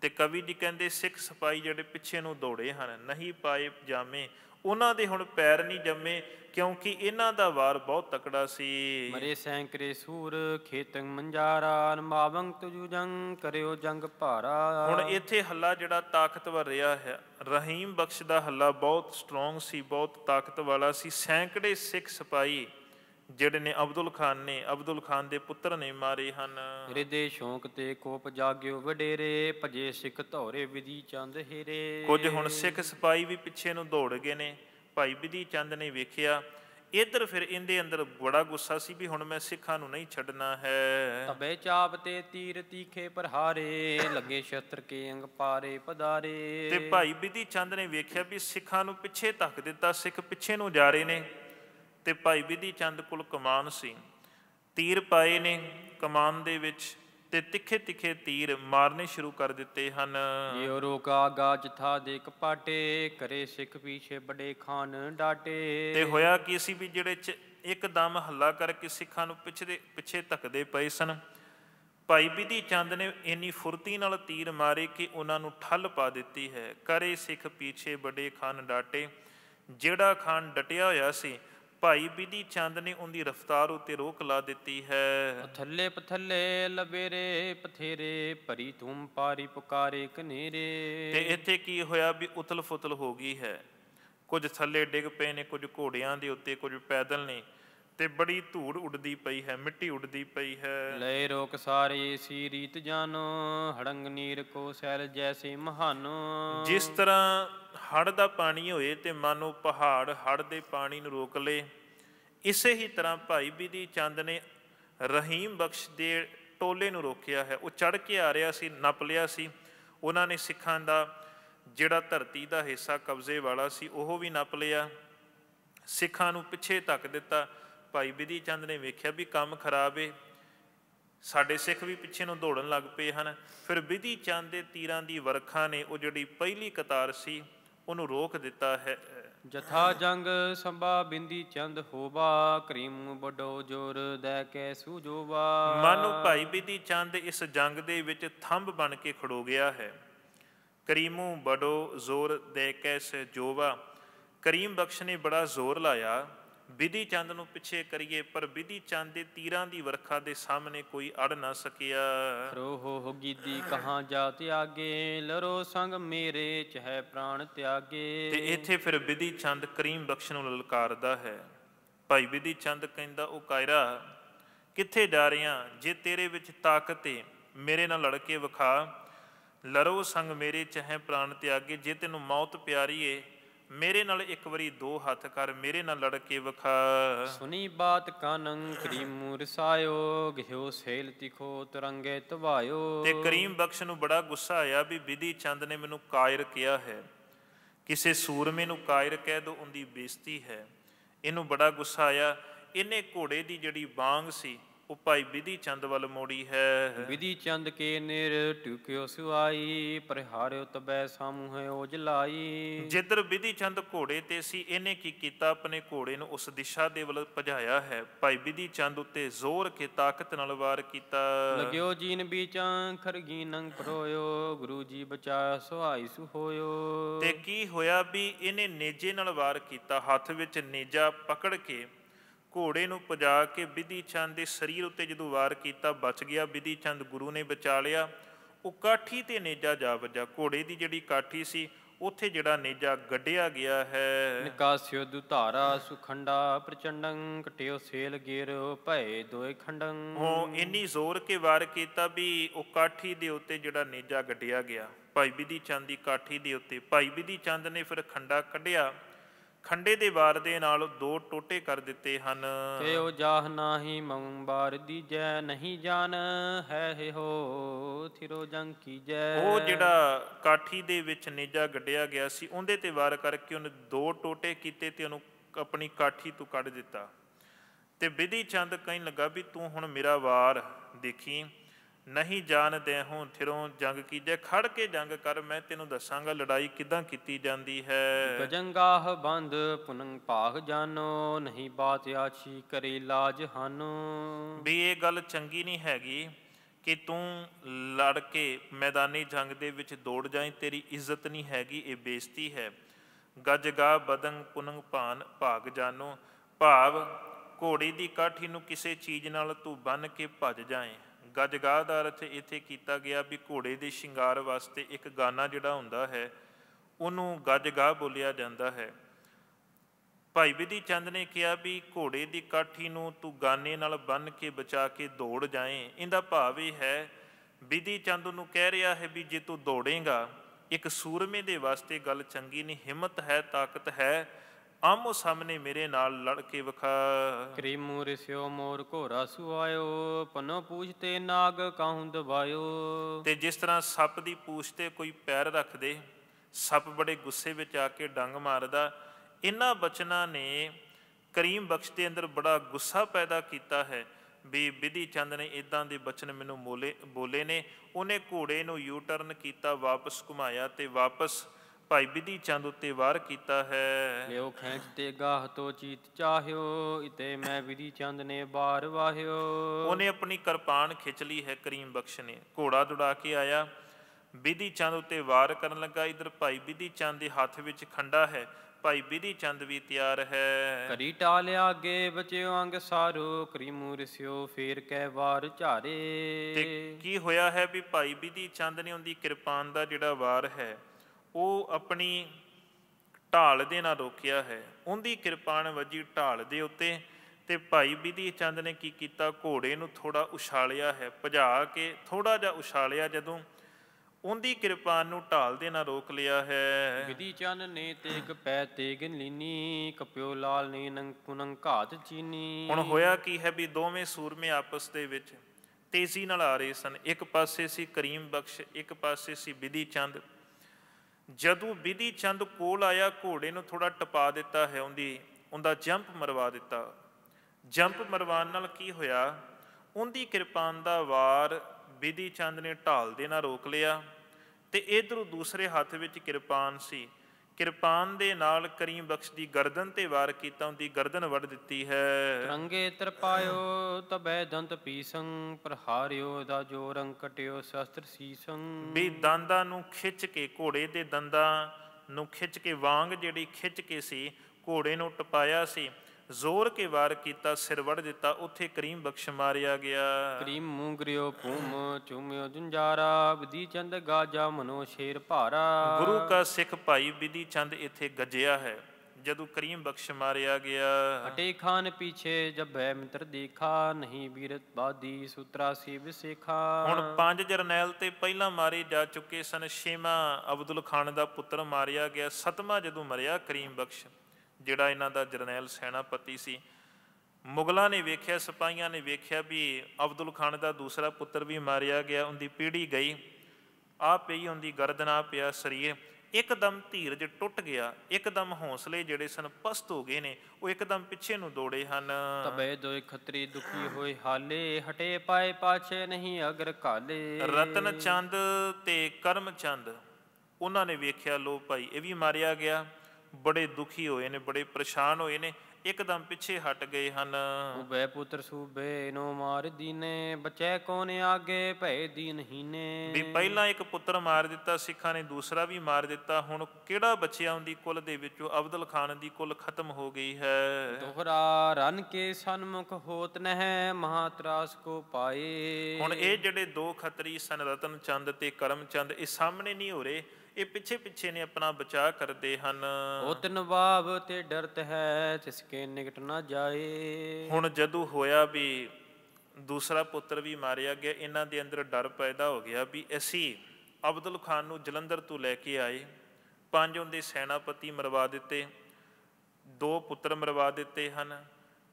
Speaker 1: ਤੇ ਕਵੀ ਜੀ ਕਹਿੰਦੇ ਸਿੱਖ ਸਿਪਾਈ ਜਿਹੜੇ ਪਿੱਛੇ ਨੂੰ ਦੌੜੇ ਹਨ ਨਹੀਂ ਪਾਏ ਜਾਮੇ ਉਹਨਾਂ ਦੇ ਹੁਣ ਪੈਰ ਨਹੀਂ ਜੰਮੇ ਕਿਉਂਕਿ ਇਹਨਾਂ ਦਾ ਵਾਰ ਬਹੁਤ ਤਕੜਾ ਸੀ ਮਰੇ
Speaker 2: ਸੈਂਕਰੇ ਸੂਰ ਖੇਤੰ ਮੰਜਾਰਾ ਨਮਾਵੰਗ ਤੁਜੂ ਜੰਗ ਕਰਿਓ ਜੰਗ ਭਾਰਾ ਹੁਣ ਇੱਥੇ
Speaker 1: ਹੱਲਾ ਜਿਹੜਾ ਤਾਕਤਵਰ ਰਿਹਾ ਹੈ ਰਹੀਮ ਬਖਸ਼ ਦਾ ਹੱਲਾ ਬਹੁਤ ਸਟਰੋਂਗ ਸੀ ਬਹੁਤ ਤਾਕਤ ਵਾਲਾ ਸੀ ਸੈਂਕੜੇ ਸਿੱਖ ਸਿਪਾਈ ਜਿਹੜੇ ਨੇ ਅਬਦੁਲ ਖਾਨ ਨੇ ਅਬਦੁਲ ਖਾਨ ਦੇ ਪੁੱਤਰ ਨੇ ਮਾਰੇ ਹਨ ਹਿਰਦੇ ਸ਼ੌਂਕ ਤੇ ਕੋਪ ਜਾਗਿਓ ਵਡੇਰੇ ਭਜੇ ਸਿੱਖ ਧੌਰੇ ਵਿਧੀ ਚੰਦ ਹੀਰੇ ਕੁਝ ਹੁਣ ਸਿੱਖ ਸਿਪਾਈ ਵੀ ਪਿੱਛੇ ਨੂੰ ਦੌੜ ਗਏ ਨੇ ਭਾਈ ਵਿਧੀ ਚੰਦ ਨੇ ਵੇਖਿਆ ਇਧਰ ਫਿਰ ਇਹਦੇ ਅੰਦਰ ਬੜਾ ਗੁੱਸਾ ਸੀ ਵੀ ਹੁਣ ਮੈਂ ਸਿੱਖਾਂ ਨੂੰ ਨਹੀਂ ਛੱਡਣਾ ਹੈ ਤਬੇ ਚਾਪ ਤੇ ਤੀਰ ਤੀਖੇ ਪ੍ਰਹਾਰੇ ਲੱਗੇ ਸ਼ਸਤਰ ਕੇ ਅੰਗ
Speaker 2: ਪਾਰੇ ਪਦਾਰੇ
Speaker 1: ਤੇ ਭਾਈ ਵਿਧੀ ਚੰਦ ਨੇ ਵੇਖਿਆ ਵੀ ਸਿੱਖਾਂ ਨੂੰ ਪਿੱਛੇ ਧੱਕ ਦਿੱਤਾ ਸਿੱਖ ਪਿੱਛੇ ਨੂੰ ਜਾ ਰਹੇ ਨੇ ਤੇ ਭਾਈ ਵਿਧੀ ਚੰਦ ਕੋਲ ਕਮਾਨ ਸੀ ਤੀਰ ਪਾਏ ਨੇ ਕਮਾਨ ਦੇ ਵਿੱਚ ਤੇ ਤਿੱਖੇ ਤਿੱਖੇ ਤੀਰ ਮਾਰਨੇ ਸ਼ੁਰੂ ਕਰ ਦਿੱਤੇ ਹਨ ਜਿਉ ਰੋਕਾ ਗਾਜ ਥਾ ਦੇ ਕਪਾਟੇ ਕਰੇ ਸਿੱਖ ਪੀਛੇ ਬੜੇ ਖਾਨ ਡਾਟੇ ਤੇ ਹੋਇਆ ਕੀ ਸੀ ਵੀ ਜਿਹੜੇ ਚ ਇੱਕਦਮ ਹੱਲਾ ਕਰਕੇ ਸਿੱਖਾਂ ਨੂੰ ਪਿਛੇ ਪਿੱਛੇ ਧੱਕਦੇ ਪਏ ਸਨ ਭਾਈ ਬਿਧੀ ਚੰਦ ਨੇ ਇੰਨੀ ਫੁਰਤੀ ਨਾਲ ਤੀਰ ਮਾਰੇ ਕਿ ਉਹਨਾਂ ਨੂੰ ਠੱਲ ਪਾ ਦਿੱਤੀ ਹੈ ਕਰੇ ਸਿੱਖ ਪੀਛੇ ਬੜੇ ਖਾਨ ਡਾਟੇ ਜਿਹੜਾ ਖਾਨ ਡਟਿਆ ਹੋਇਆ ਸੀ ਭਾਈ ਬਿਧੀ ਚੰਦ ਨੇ ਉਹਦੀ ਰਫਤਾਰ ਉਤੇ ਰੋਕ ਲਾ ਦਿੱਤੀ ਹੈ ਥੱਲੇ ਪਥੱਲੇ ਲਬੇਰੇ ਪਥੇਰੇ ਭਰੀ ਧੂਮ ਪਾਰੀ ਪੁਕਾਰੇ ਕਨੇਰੇ ਤੇ ਇੱਥੇ ਕੀ ਹੋਇਆ ਵੀ ਉਤਲ ਫੁਤਲ ਹੋ ਗਈ ਹੈ ਕੁਝ ਥੱਲੇ ਡਿੱਗ ਪਏ ਨੇ ਕੁਝ ਘੋੜਿਆਂ ਦੇ ਉੱਤੇ ਕੁਝ ਪੈਦਲ ਨੇ ਤੇ ਬੜੀ ਧੂੜ ਉੱਡਦੀ ਪਈ ਹੈ ਮਿੱਟੀ ਉੱਡਦੀ ਪਈ ਹੈ ਲੈ
Speaker 2: ਰੋਕ ਸਾਰੇ ਸੀ ਰੀਤ ਜਾਨ ਹੜੰਗ ਨੀਰ ਕੋ ਸੈਲ ਜੈਸੇ ਮਹਾਨ
Speaker 1: ਜਿਸ ਤਰ੍ਹਾਂ ਹੜ ਦਾ ਪਾਣੀ ਹੋਏ ਤੇ ਮਾਨੋ ਪਹਾੜ ਹੜ ਦੇ ਪਾਣੀ ਨੂੰ ਰੋਕ ਲੇ ਇਸੇ ਹੀ ਤਰ੍ਹਾਂ ਭਾਈ ਬੀਦੀ ਚੰਦ ਨੇ ਰਹੀਮ ਬਖਸ਼ ਦੇ ਟੋਲੇ ਨੂੰ ਰੋਕਿਆ ਹੈ ਉਹ ਚੜ ਕੇ ਆ ਰਿਹਾ ਸੀ ਨਪ ਲਿਆ ਸੀ ਉਹਨਾਂ ਨੇ ਸਿੱਖਾਂ ਦਾ ਜਿਹੜਾ ਧਰਤੀ ਦਾ ਹਿੱਸਾ ਕਬਜ਼ੇ ਵਾਲਾ ਸੀ ਉਹ ਵੀ ਨਪ ਲਿਆ ਸਿੱਖਾਂ ਨੂੰ ਪਿੱਛੇ ਧੱਕ ਦਿੱਤਾ ਭਾਈ ਵਿਧੀ ਚੰਦ ਨੇ ਵੇਖਿਆ ਵੀ ਕੰਮ ਖਰਾਬ ਏ ਸਾਡੇ ਸਿੱਖ ਵੀ ਪਿੱਛੇ ਨੂੰ ਦੌੜਨ ਲੱਗ ਪਏ ਹਨ ਫਿਰ ਵਿਧੀ ਚੰਦ ਦੇ ਤੀਰਾਂ ਦੀ ਵਰਖਾ ਨੇ ਉਹ ਜਿਹੜੀ ਪਹਿਲੀ ਕਤਾਰ ਸੀ ਉਹਨੂੰ ਰੋਕ ਦਿੱਤਾ ਹੈ ਜਥਾ
Speaker 2: ਜੰਗ ਸੰਭਾ ਬਿੰਦੀ
Speaker 1: ਚੰਦ ਹੋਵਾ ਕਰੀਮ ਬਡੋ ਜੋਰ ਦੇ ਕੇ ਸੁਜੋਵਾ ਮਨੁ ਭਾਈ ਬਿੰਦੀ ਚੰਦ ਇਸ ਜੰਗ ਦੇ ਵਿੱਚ ਥੰਬ ਬਣ ਕੇ ਖੜੋ ਗਿਆ ਹੈ ਕਰੀਮੂ ਬਡੋ ਜ਼ੋਰ ਦੇ ਕੇ ਸੁਜੋਵਾ ਕਰੀਮ ਬਖਸ਼ ਨੇ ਬੜਾ ਜ਼ੋਰ ਲਾਇਆ ਵਿਧੀ ਚੰਦ ਨੂੰ ਪਿੱਛੇ ਕਰੀਏ ਪਰ ਵਿਧੀ ਚੰਦ ਦੇ ਤੀਰਾਂ ਦੀ ਵਰਖਾ ਦੇ ਸਾਹਮਣੇ ਕੋਈ ਅੜ ਨਾ ਸਕਿਆ
Speaker 2: ਰੋਹੋ ਹੋ ਗੀਦੀ ਕਹਾਂ ਜਾ
Speaker 1: ਤਿਆਗੇ ਲਰੋ ਸੰਗ ਮੇਰੇ
Speaker 2: ਚਹਿ ਪ੍ਰਾਣ
Speaker 1: ਤਿਆਗੇ ਤੇ ਇੱਥੇ ਫਿਰ ਵਿਧੀ ਚੰਦ ਕਰੀਮ ਬਖਸ਼ ਨੂੰ ਲਲਕਾਰਦਾ ਹੈ ਭਾਈ ਵਿਧੀ ਚੰਦ ਕਹਿੰਦਾ ਉਹ ਕਾਇਰਾ ਕਿੱਥੇ ਜਾ ਰਿਆਂ ਜੇ ਤੇਰੇ ਵਿੱਚ ਤਾਕਤ ਹੈ ਮੇਰੇ ਨਾਲ ਲੜ ਕੇ ਵਿਖਾ ਲਰੋ ਸੰਗ ਮੇਰੇ ਚਹਿ ਪ੍ਰਾਣ ਤਿਆਗੇ ਜੇ ਤੈਨੂੰ ਮੌਤ ਪਿਆਰੀ ਏ ਮੇਰੇ ਨਾਲ ਇੱਕ ਵਾਰੀ ਦੋ ਹੱਥ ਕਰ ਮੇਰੇ ਨਾਲ ਲੜ ਕੇ ਵਖਾ
Speaker 2: ਸੁਣੀ ਬਾਤ ਕਾਨੰ ਕਰੀਮੂ ਰਸਾਇਓ ਘਿਓ ਸੇਲ
Speaker 1: ਤਿਖੋ ਤਰੰਗੇ ਤਵਾਇਓ ਤੇ ਕਰੀਮ ਬਖਸ਼ ਨੂੰ ਬੜਾ ਗੁੱਸਾ ਆਇਆ ਵੀ ਵਿਧੀ ਚੰਦ ਨੇ ਮੈਨੂੰ ਕਾਇਰ ਕਿਹਾ ਹੈ ਕਿਸੇ ਸੂਰਮੇ ਨੂੰ ਕਾਇਰ ਕਹਿ ਦੋ ਉਹਦੀ ਬੇਇੱਜ਼ਤੀ ਹੈ ਇਹਨੂੰ ਬੜਾ ਗੁੱਸਾ ਆਇਆ ਇਹਨੇ ਘੋੜੇ ਦੀ ਜਿਹੜੀ ਬਾਂਗ ਸੀ ਉਪਾਈ ਵਿਧੀ ਚੰਦ ਵੱਲ ਮੋੜੀ ਹੈ
Speaker 2: ਵਿਧੀ ਚੰਦ ਕੇ ਨਿਰ ਟੁਕਿਓ ਸੁਆਈ ਪਰਿਹਾਰਿਓ ਤਬੈ ਸਾਮੂਹ ਜਲਾਈ
Speaker 1: ਜਿੱਧਰ ਵਿਧੀ ਚੰਦ ਘੋੜੇ ਤੇ ਸੀ ਇਹਨੇ ਕੀ ਕੀਤਾ ਆਪਣੇ ਘੋੜੇ ਨੂੰ ਉਸ ਦਿਸ਼ਾ ਦੇ ਵੱਲ ਭਜਾਇਆ ਹੈ ਭਾਈ ਵਿਧੀ ਚੰਦ ਉੱਤੇ ਜ਼ੋਰ ਕੇ ਤਾਕਤ ਨਾਲ ਵਾਰ ਕੀਤਾ ਲਗਿਓ
Speaker 2: ਜੀਨ ਬੀਚਾਂ ਖਰਗੀ ਨੰਗ ਪਰੋਇਓ ਗੁਰੂ ਜੀ ਬਚਾਇਆ ਸੁਹਾਈ ਸੁ ਹੋਇਓ
Speaker 1: ਤੇ ਕੀ ਹੋਇਆ ਵੀ ਇਹਨੇ ਨੇਜੇ ਨਾਲ ਵਾਰ ਕੀਤਾ ਹੱਥ ਵਿੱਚ ਨੇਜਾ ਪਕੜ ਕੇ ਘੋੜੇ ਨੂੰ ਪਜਾ ਕੇ ਵਿਧੀ ਚੰਦ ਦੇ ਸਰੀਰ ਉੱਤੇ ਜਦੋਂ ਵਾਰ ਕੀਤਾ ਬਚ ਗਿਆ ਵਿਧੀ ਚੰਦ ਗੁਰੂ ਨੇ ਬਚਾ ਲਿਆ ਉਹ ਕਾਠੀ ਤੇ ਨੇਜਾ ਜਾ ਵੱਜਾ ਘੋੜੇ ਦੀ ਜਿਹੜੀ ਕਾਠੀ ਸੀ ਉੱਥੇ ਜਿਹੜਾ ਨੇਜਾ ਗੱਡਿਆ ਗਿਆ ਹੈ
Speaker 2: ਨਿਕਾਸਿਓ ਦੁਧਾਰਾ ਸੁਖੰਡਾ ਪ੍ਰਚੰਡੰ ਕਟਿਓ ਸੇਲ ਗੇਰ ਭੈ ਦੋਇ ਖੰਡੰ ਹੋ ਇੰਨੀ
Speaker 1: ਜ਼ੋਰ ਕੇ ਵਾਰ ਕੀਤਾ ਵੀ ਉਹ ਕਾਠੀ ਦੇ ਉੱਤੇ ਜਿਹੜਾ ਨੇਜਾ ਗੱਡਿਆ ਗਿਆ ਭਾਈ ਵਿਧੀ ਚੰਦ ਦੀ ਕਾਠੀ ਦੇ ਉੱਤੇ ਭਾਈ ਵਿਧੀ ਚੰਦ ਨੇ ਫਿਰ ਖੰਡਾ ਕੱਢਿਆ ਖੰਡੇ ਦੇ ਵਾਰ ਦੇ ਨਾਲ ਦੋ ਟੋਟੇ ਕਰ ਦਿੱਤੇ ਹਨ ਤੇ ਉਹ
Speaker 2: ਜਾਹ ਨਾਹੀ ਮੰਬਾਰ ਦੀ ਜੈ ਨਹੀਂ ਜਾਣ ਹੈ ਹੋ ਥਿਰੋ ਜੰਗ ਕੀ ਜੈ ਉਹ ਜਿਹੜਾ
Speaker 1: ਕਾਠੀ ਦੇ ਵਿੱਚ ਨੇਜਾ ਗੱਡਿਆ ਗਿਆ ਸੀ ਉਹਦੇ ਤੇ ਵਾਰ ਕਰਕੇ ਉਹਨੇ ਦੋ ਟੋਟੇ ਕੀਤੇ ਤੇ ਉਹਨੂੰ ਆਪਣੀ ਕਾਠੀ ਤੋਂ ਕੱਢ ਦਿੱਤਾ ਤੇ ਵਿਧੀ ਚੰਦ ਕਹਿਣ ਲੱਗਾ ਵੀ ਤੂੰ ਹੁਣ ਮੇਰਾ ਵਾਰ ਦੇਖੀ ਨਹੀਂ ਜਾਣਦੇ ਹੂੰ ਥਿਰੋਂ ਜੰਗ ਕੀਜੈ ਖੜ ਕੇ ਜੰਗ ਕਰ ਮੈਂ ਤੈਨੂੰ ਦੱਸਾਂਗਾ ਲੜਾਈ ਕਿਦਾਂ ਕੀਤੀ ਜਾਂਦੀ ਹੈ
Speaker 2: ਗਜੰਗਾਹ ਬੰਦ ਪੁਨੰ ਭਾਗ ਜਾਨੋ
Speaker 1: ਨਹੀਂ ਬਾਤ ਆਛੀ ਕਰੇ ਲਾਜ ਹਨ ਵੀ ਇਹ ਗੱਲ ਚੰਗੀ ਨਹੀਂ ਹੈਗੀ ਕਿ ਤੂੰ ਲੜ ਕੇ ਮੈਦਾਨੀ ਜੰਗ ਦੇ ਵਿੱਚ ਦੌੜ ਜਾਏ ਤੇਰੀ ਇੱਜ਼ਤ ਨਹੀਂ ਹੈਗੀ ਇਹ ਬੇਇੱਜ਼ਤੀ ਹੈ ਗਜਗਾ ਬਦੰਗ ਪੁਨੰਗ ਭਾਨ ਭਾਗ ਜਾਨੋ ਭਾਵ ਘੋੜੀ ਦੀ ਕਾਠੀ ਨੂੰ ਕਿਸੇ ਚੀਜ਼ ਨਾਲ ਤੂੰ ਬੰਨ ਕੇ ਭੱਜ ਜਾਏ ਗੱਜ ਦਾ ਅਰਥ ਇੱਥੇ ਕੀਤਾ ਗਿਆ ਵੀ ਘੋੜੇ ਦੇ ਸ਼ਿੰਗਾਰ ਵਾਸਤੇ ਇੱਕ ਗਾਣਾ ਜਿਹੜਾ ਹੁੰਦਾ ਹੈ ਉਹਨੂੰ ਗੱਜ ਬੋਲਿਆ ਜਾਂਦਾ ਹੈ ਭਾਈ ਵਿਧੀ ਚੰਦ ਨੇ ਕਿਹਾ ਵੀ ਘੋੜੇ ਦੀ ਕਾਠੀ ਨੂੰ ਤੂੰ ਗਾਨੇ ਨਾਲ ਬੰਨ ਕੇ ਬਚਾ ਕੇ ਦੌੜ ਜਾਏ ਇਹਦਾ ਭਾਵ ਇਹ ਹੈ ਵਿਧੀ ਚੰਦ ਨੂੰ ਕਹਿ ਰਿਹਾ ਹੈ ਵੀ ਜੇ ਤੂੰ ਦੌੜੇਗਾ ਇੱਕ ਸੂਰਮੇ ਦੇ ਵਾਸਤੇ ਗੱਲ ਚੰਗੀ ਨਹੀਂ ਹਿੰਮਤ ਹੈ ਤਾਕਤ ਹੈ ਆਮੋ ਸਾਹਮਣੇ ਮੇਰੇ ਨਾਲ ਲੜ ਕੇ ਵਖਾ
Speaker 2: ਕਰੀਮੂ ਰਿਸਿਓ ਮੋਰ ਘੋਰਾ ਸੁਆਇਓ ਪਨੋ ਪੂਛਤੇ ਨਾਗ
Speaker 1: ਕਾਹੂ ਦਬਾਇਓ ਤੇ ਜਿਸ ਤਰ੍ਹਾਂ ਸੱਪ ਦੀ ਪੂਛ ਤੇ ਕੋਈ ਪੈਰ ਰੱਖ ਦੇ ਸੱਪ ਬੜੇ ਗੁੱਸੇ ਵਿੱਚ ਆ ਕੇ ਡੰਗ ਮਾਰਦਾ ਇਹਨਾਂ ਬਚਨਾਂ ਨੇ ਕਰੀਮ ਬਖਸ਼ ਦੇ ਅੰਦਰ ਬੜਾ ਗੁੱਸਾ ਪੈਦਾ ਕੀਤਾ ਹੈ ਵੀ ਵਿਧੀ ਚੰਦ ਨੇ ਇਦਾਂ ਦੇ ਬਚਨ ਮੈਨੂੰ ਮੋਲੇ ਬੋਲੇ ਨੇ ਉਹਨੇ ਘੋੜੇ ਨੂੰ ਯੂ ਟਰਨ ਕੀਤਾ ਵਾਪਸ ਘੁਮਾਇਆ ਤੇ ਵਾਪਸ ਭਾਈ ਬਿਧੀ ਚੰਦ ਉਤੇ ਵਾਰ ਕੀਤਾ ਹੈ ਲਿਓ ਖੈਂਚ ਤੇ ਗਾਹ ਤੋ ਚੀਤ ਚਾਹਿਓ ਇਤੇ ਮੈਂ ਬਿਧੀ ਚੰਦ ਨੇ ਬਾਰ ਵਾਹਿਓ ਉਹਨੇ ਆਪਣੀ ਕਿਰਪਾਨ ਖਿੱਚ ਲਈ ਹੈ ਕਰੀਮ ਬਖਸ਼ ਨੇ ਘੋੜਾ ਦੁੜਾ ਕੇ ਆਇਆ ਬਿਧੀ ਚੰਦ ਉਤੇ ਵਾਰ ਕਰਨ ਲੱਗਾ ਇਧਰ ਭਾਈ ਬਿਧੀ ਚੰਦ ਦੇ ਹੱਥ ਵਿੱਚ ਖੰਡਾ ਹੈ ਭਾਈ ਬਿਧੀ ਚੰਦ ਵੀ ਤਿਆਰ ਹੈ ਕਰੀ
Speaker 2: ਟਾਲਿਆ ਅਗੇ ਬਚਿਓ ਅੰਗ ਸਾਰੋ ਕਰੀ ਮੂਰਸਿਓ ਫੇਰ ਕਹਿ ਵਾਰ ਝਾਰੇ
Speaker 1: ਤੇ ਕੀ ਹੋਇਆ ਹੈ ਵੀ ਭਾਈ ਬਿਧੀ ਚੰਦ ਨੇ ਉਹਦੀ ਕਿਰਪਾਨ ਦਾ ਜਿਹੜਾ ਵਾਰ ਹੈ ਉਹ ਆਪਣੀ ਢਾਲ ਦੇ ਨਾਲ ਰੋਕਿਆ ਹੈ ਉਹਦੀ ਕਿਰਪਾ ਨਾਲ ਵਜੀ ਢਾਲ ਦੇ ਉੱਤੇ ਤੇ ਭਾਈ ਬਿਧੀ ਚੰਦ ਨੇ ਕੀ ਕੀਤਾ ਘੋੜੇ ਨੂੰ ਥੋੜਾ ਉਛਾਲਿਆ ਹੈ ਭਜਾ ਕੇ ਥੋੜਾ ਜਿਹਾ ਉਛਾਲਿਆ ਜਦੋਂ ਉਹਦੀ ਕਿਰਪਾ ਨੂੰ ਢਾਲ ਦੇ ਨਾਲ ਰੋਕ ਲਿਆ ਹੈ
Speaker 2: ਵਿਧੀ ਚੰਨ ਨੇ ਤੇਗ ਪੈ ਤੇਗ ਲੀਨੀ ਕਪਿਓ ਲਾਲ ਨੇ ਨੰਕੁਨੰ ਘਾਤ ਚੀਨੀ
Speaker 1: ਹੁਣ ਹੋਇਆ ਕੀ ਹੈ ਵੀ ਦੋਵੇਂ ਸੂਰਮੇ ਆਪਸ ਦੇ ਵਿੱਚ ਤੇਜ਼ੀ ਨਾਲ ਆ ਰਹੇ ਸਨ ਇੱਕ ਪਾਸੇ ਸੀ ਕਰੀਮ ਬਖਸ਼ ਇੱਕ ਪਾਸੇ ਸੀ ਵਿਧੀ ਚੰਦ ਜਦੋਂ ਬਿਧੀ ਚੰਦ ਕੋਲ ਆਇਆ ਘੋੜੇ ਨੂੰ ਥੋੜਾ ਟਪਾ ਦਿੱਤਾ ਹੈ ਉਹਦੀ ਉਹਦਾ ਜੰਪ ਮਰਵਾ ਦਿੱਤਾ ਜੰਪ ਮਰਵਾਨ ਨਾਲ ਕੀ ਹੋਇਆ ਉਹਦੀ ਕਿਰਪਾਨ ਦਾ ਵਾਰ ਬਿਧੀ ਚੰਦ ਨੇ ਢਾਲ ਦੇ ਨਾਲ ਰੋਕ ਲਿਆ ਤੇ ਇਧਰੋਂ ਦੂਸਰੇ ਹੱਥ ਵਿੱਚ ਕਿਰਪਾਨ ਸੀ ਕਿਰਪਾਨ ਦੇ ਨਾਲ ਕਰੀਮ ਬਖਸ਼ ਦੀ ਗਰਦਨ ਤੇ ਵਾਰ ਕੀਤਾ ਉਹਦੀ ਗਰਦਨ ਵੱਢ ਦਿੱਤੀ ਹੈ ਰੰਗੇ ਤਰਪਾਇਓ
Speaker 2: ਤਬੈ ਦੰਤ ਪੀਸੰ ਪ੍ਰਹਾਰਿਓ
Speaker 1: ਦਾ ਜੋ ਕਟਿਓ ਸ਼ਸਤਰ ਸੀਸੰ ਵੀ ਦੰਦਾਂ ਨੂੰ ਖਿੱਚ ਕੇ ਘੋੜੇ ਦੇ ਦੰਦਾਂ ਨੂੰ ਖਿੱਚ ਕੇ ਵਾਂਗ ਜਿਹੜੀ ਖਿੱਚ ਕੇ ਸੀ ਘੋੜੇ ਨੂੰ ਟਪਾਇਆ ਸੀ ਜ਼ੋਰ ਕੇ ਵਾਰ ਕੀਤਾ ਸਿਰ ਵੜ ਦਿੱਤਾ ਉੱਥੇ ਕਰੀਮ ਬਖਸ਼ ਮਾਰਿਆ ਗਿਆ
Speaker 2: ਕਰੀਮ ਮੂੰਗਰਿਓ ਭੂਮ ਚੁੰਮਿਓ ਜੁੰਜਾਰਾ ਵਿਧੀ ਚੰਦ ਗਾਜਾ ਮਨੋ ਸ਼ੇਰ ਭਾਰਾ ਗੁਰੂ
Speaker 1: ਕਾ ਸਿੱਖ ਭਾਈ ਵਿਧੀ ਚੰਦ ਇੱਥੇ ਗੱਜਿਆ ਹੈ ਜਦੋਂ ਕਰੀਮ ਬਖਸ਼ ਮਾਰਿਆ ਗਿਆ ਹਟੇ ਖਾਨ ਜਬ ਹੈ ਮਿੱਤਰ ਦੇਖਾ ਨਹੀਂ ਵੀਰਤ ਬਾਦੀ ਸੂਤਰਾ ਸੀ ਵਿਸੇਖਾ ਹੁਣ ਪੰਜ ਜਰਨੈਲ ਤੇ ਪਹਿਲਾਂ ਮਾਰੇ ਜਾ ਚੁੱਕੇ ਸਨ ਛੇਵਾਂ ਅਬਦੁਲ ਖਾਨ ਦਾ ਪੁੱਤਰ ਮਾਰਿਆ ਗਿਆ ਸਤਵਾਂ ਜਦੋਂ ਮਰਿਆ ਕਰੀਮ ਬਖਸ਼ ਜਿਹੜਾ ਇਹਨਾਂ ਦਾ ਜਰਨੈਲ ਸੈਨਾਪਤੀ ਸੀ ਮੁਗਲਾਂ ਨੇ ਵੇਖਿਆ ਸਿਪਾਹੀਆਂ ਨੇ ਵੇਖਿਆ ਵੀ ਅਬਦੁਲ ਖਾਨ ਦਾ ਦੂਸਰਾ ਪੁੱਤਰ ਵੀ ਮਾਰਿਆ ਗਿਆ ਉਹਦੀ ਪੀੜੀ ਗਈ ਆ ਪਈ ਉਹਦੀ ਗਰਦਨ ਆ ਪਿਆ ਸਰੀਰ ਇੱਕਦਮ ਧੀਰਜ ਟੁੱਟ ਗਿਆ ਇੱਕਦਮ ਹੌਸਲੇ ਜਿਹੜੇ ਸਨ ਪਸਤ ਹੋ ਗਏ ਨੇ ਉਹ ਇੱਕਦਮ ਪਿੱਛੇ ਨੂੰ ਦੌੜੇ ਹਨ ਤਬੇ ਦੋਇ ਖਤਰੀ ਦੁਖੀ ਹੋਏ ਹਾਲੇ ਹਟੇ ਪਾਏ ਪਾਛੇ ਨਹੀਂ ਅਗਰ ਕਾਲੇ ਰਤਨ ਚੰਦ ਤੇ ਕਰਮ ਚੰਦ ਉਹਨਾਂ ਨੇ ਵੇਖਿਆ ਲੋ ਭਾਈ ਇਹ ਵੀ ਮਾਰਿਆ ਗਿਆ ਬੜੇ ਦੁਖੀ ਹੋਏ ਨੇ ਬੜੇ ਪਰੇਸ਼ਾਨ ਹੋਏ ਨੇ ਇੱਕਦਮ ਪਿੱਛੇ ਹਟ ਗਏ ਹਨ ਉਬੈ ਪੁੱਤਰ ਸੂਬੇ ਨੋ ਮਾਰ ਦੀਨੇ ਬਚੈ ਕੋਨ ਆਗੇ ਭੈ ਦੀਨ ਹੀਨੇ ਵੀ ਪਹਿਲਾਂ ਇੱਕ ਪੁੱਤਰ ਮਾਰ ਦਿੱਤਾ ਸਿੱਖਾਂ ਨੇ ਦੂਸਰਾ ਵੀ ਮਾਰ ਦਿੱਤਾ ਹੁਣ ਕਿਹੜਾ ਬਚਿਆ ਹੁੰਦੀ ਕੁੱਲ ਦੇ ਵਿੱਚੋਂ ਅਬਦਲ ਖਾਨ ਦੀ ਕੁੱਲ ਖਤਮ ਹੋ ਗਈ ਹੈ
Speaker 2: ਦੁਹਰਾ ਰਨ ਕੇ ਸਨਮੁਖ ਹੋਤ ਨਹਿ ਮਹਾ ਤਰਾਸ ਕੋ ਪਾਏ ਹੁਣ ਇਹ
Speaker 1: ਜਿਹੜੇ ਦੋ ਖੱਤਰੀ ਸਨ ਰਤਨ ਚੰਦ ਤੇ ਕਰਮ ਚੰਦ ਇਹ ਸਾਹਮਣੇ ਨਹੀਂ ਹੋ ਰਹੇ ਇਹ ਪਿੱਛੇ ਪਿੱਛੇ ਨੇ ਆਪਣਾ ਬਚਾਅ ਕਰਦੇ ਹਨ ਉਹ
Speaker 2: ਤਿਨ ਬਾਬ ਤੇ ਡਰਤ ਹੈ ਜਿਸ ਕੇ ਨਿਕਟ ਨਾ
Speaker 1: ਜਾਏ ਹੁਣ ਜਦੋਂ ਹੋਇਆ ਵੀ ਦੂਸਰਾ ਪੁੱਤਰ ਵੀ ਮਾਰਿਆ ਗਿਆ ਇਹਨਾਂ ਦੇ ਅੰਦਰ ਡਰ ਪੈਦਾ ਹੋ ਗਿਆ ਵੀ ਅਸੀਂ ਅਬਦੁਲ ਖਾਨ ਨੂੰ ਜਲੰਧਰ ਤੋਂ ਲੈ ਕੇ ਆਏ ਪੰਜ ਉਹਦੇ ਸੈਨਾਪਤੀ ਮਰਵਾ ਦਿੱਤੇ ਦੋ ਪੁੱਤਰ ਮਰਵਾ ਦਿੱਤੇ ਹਨ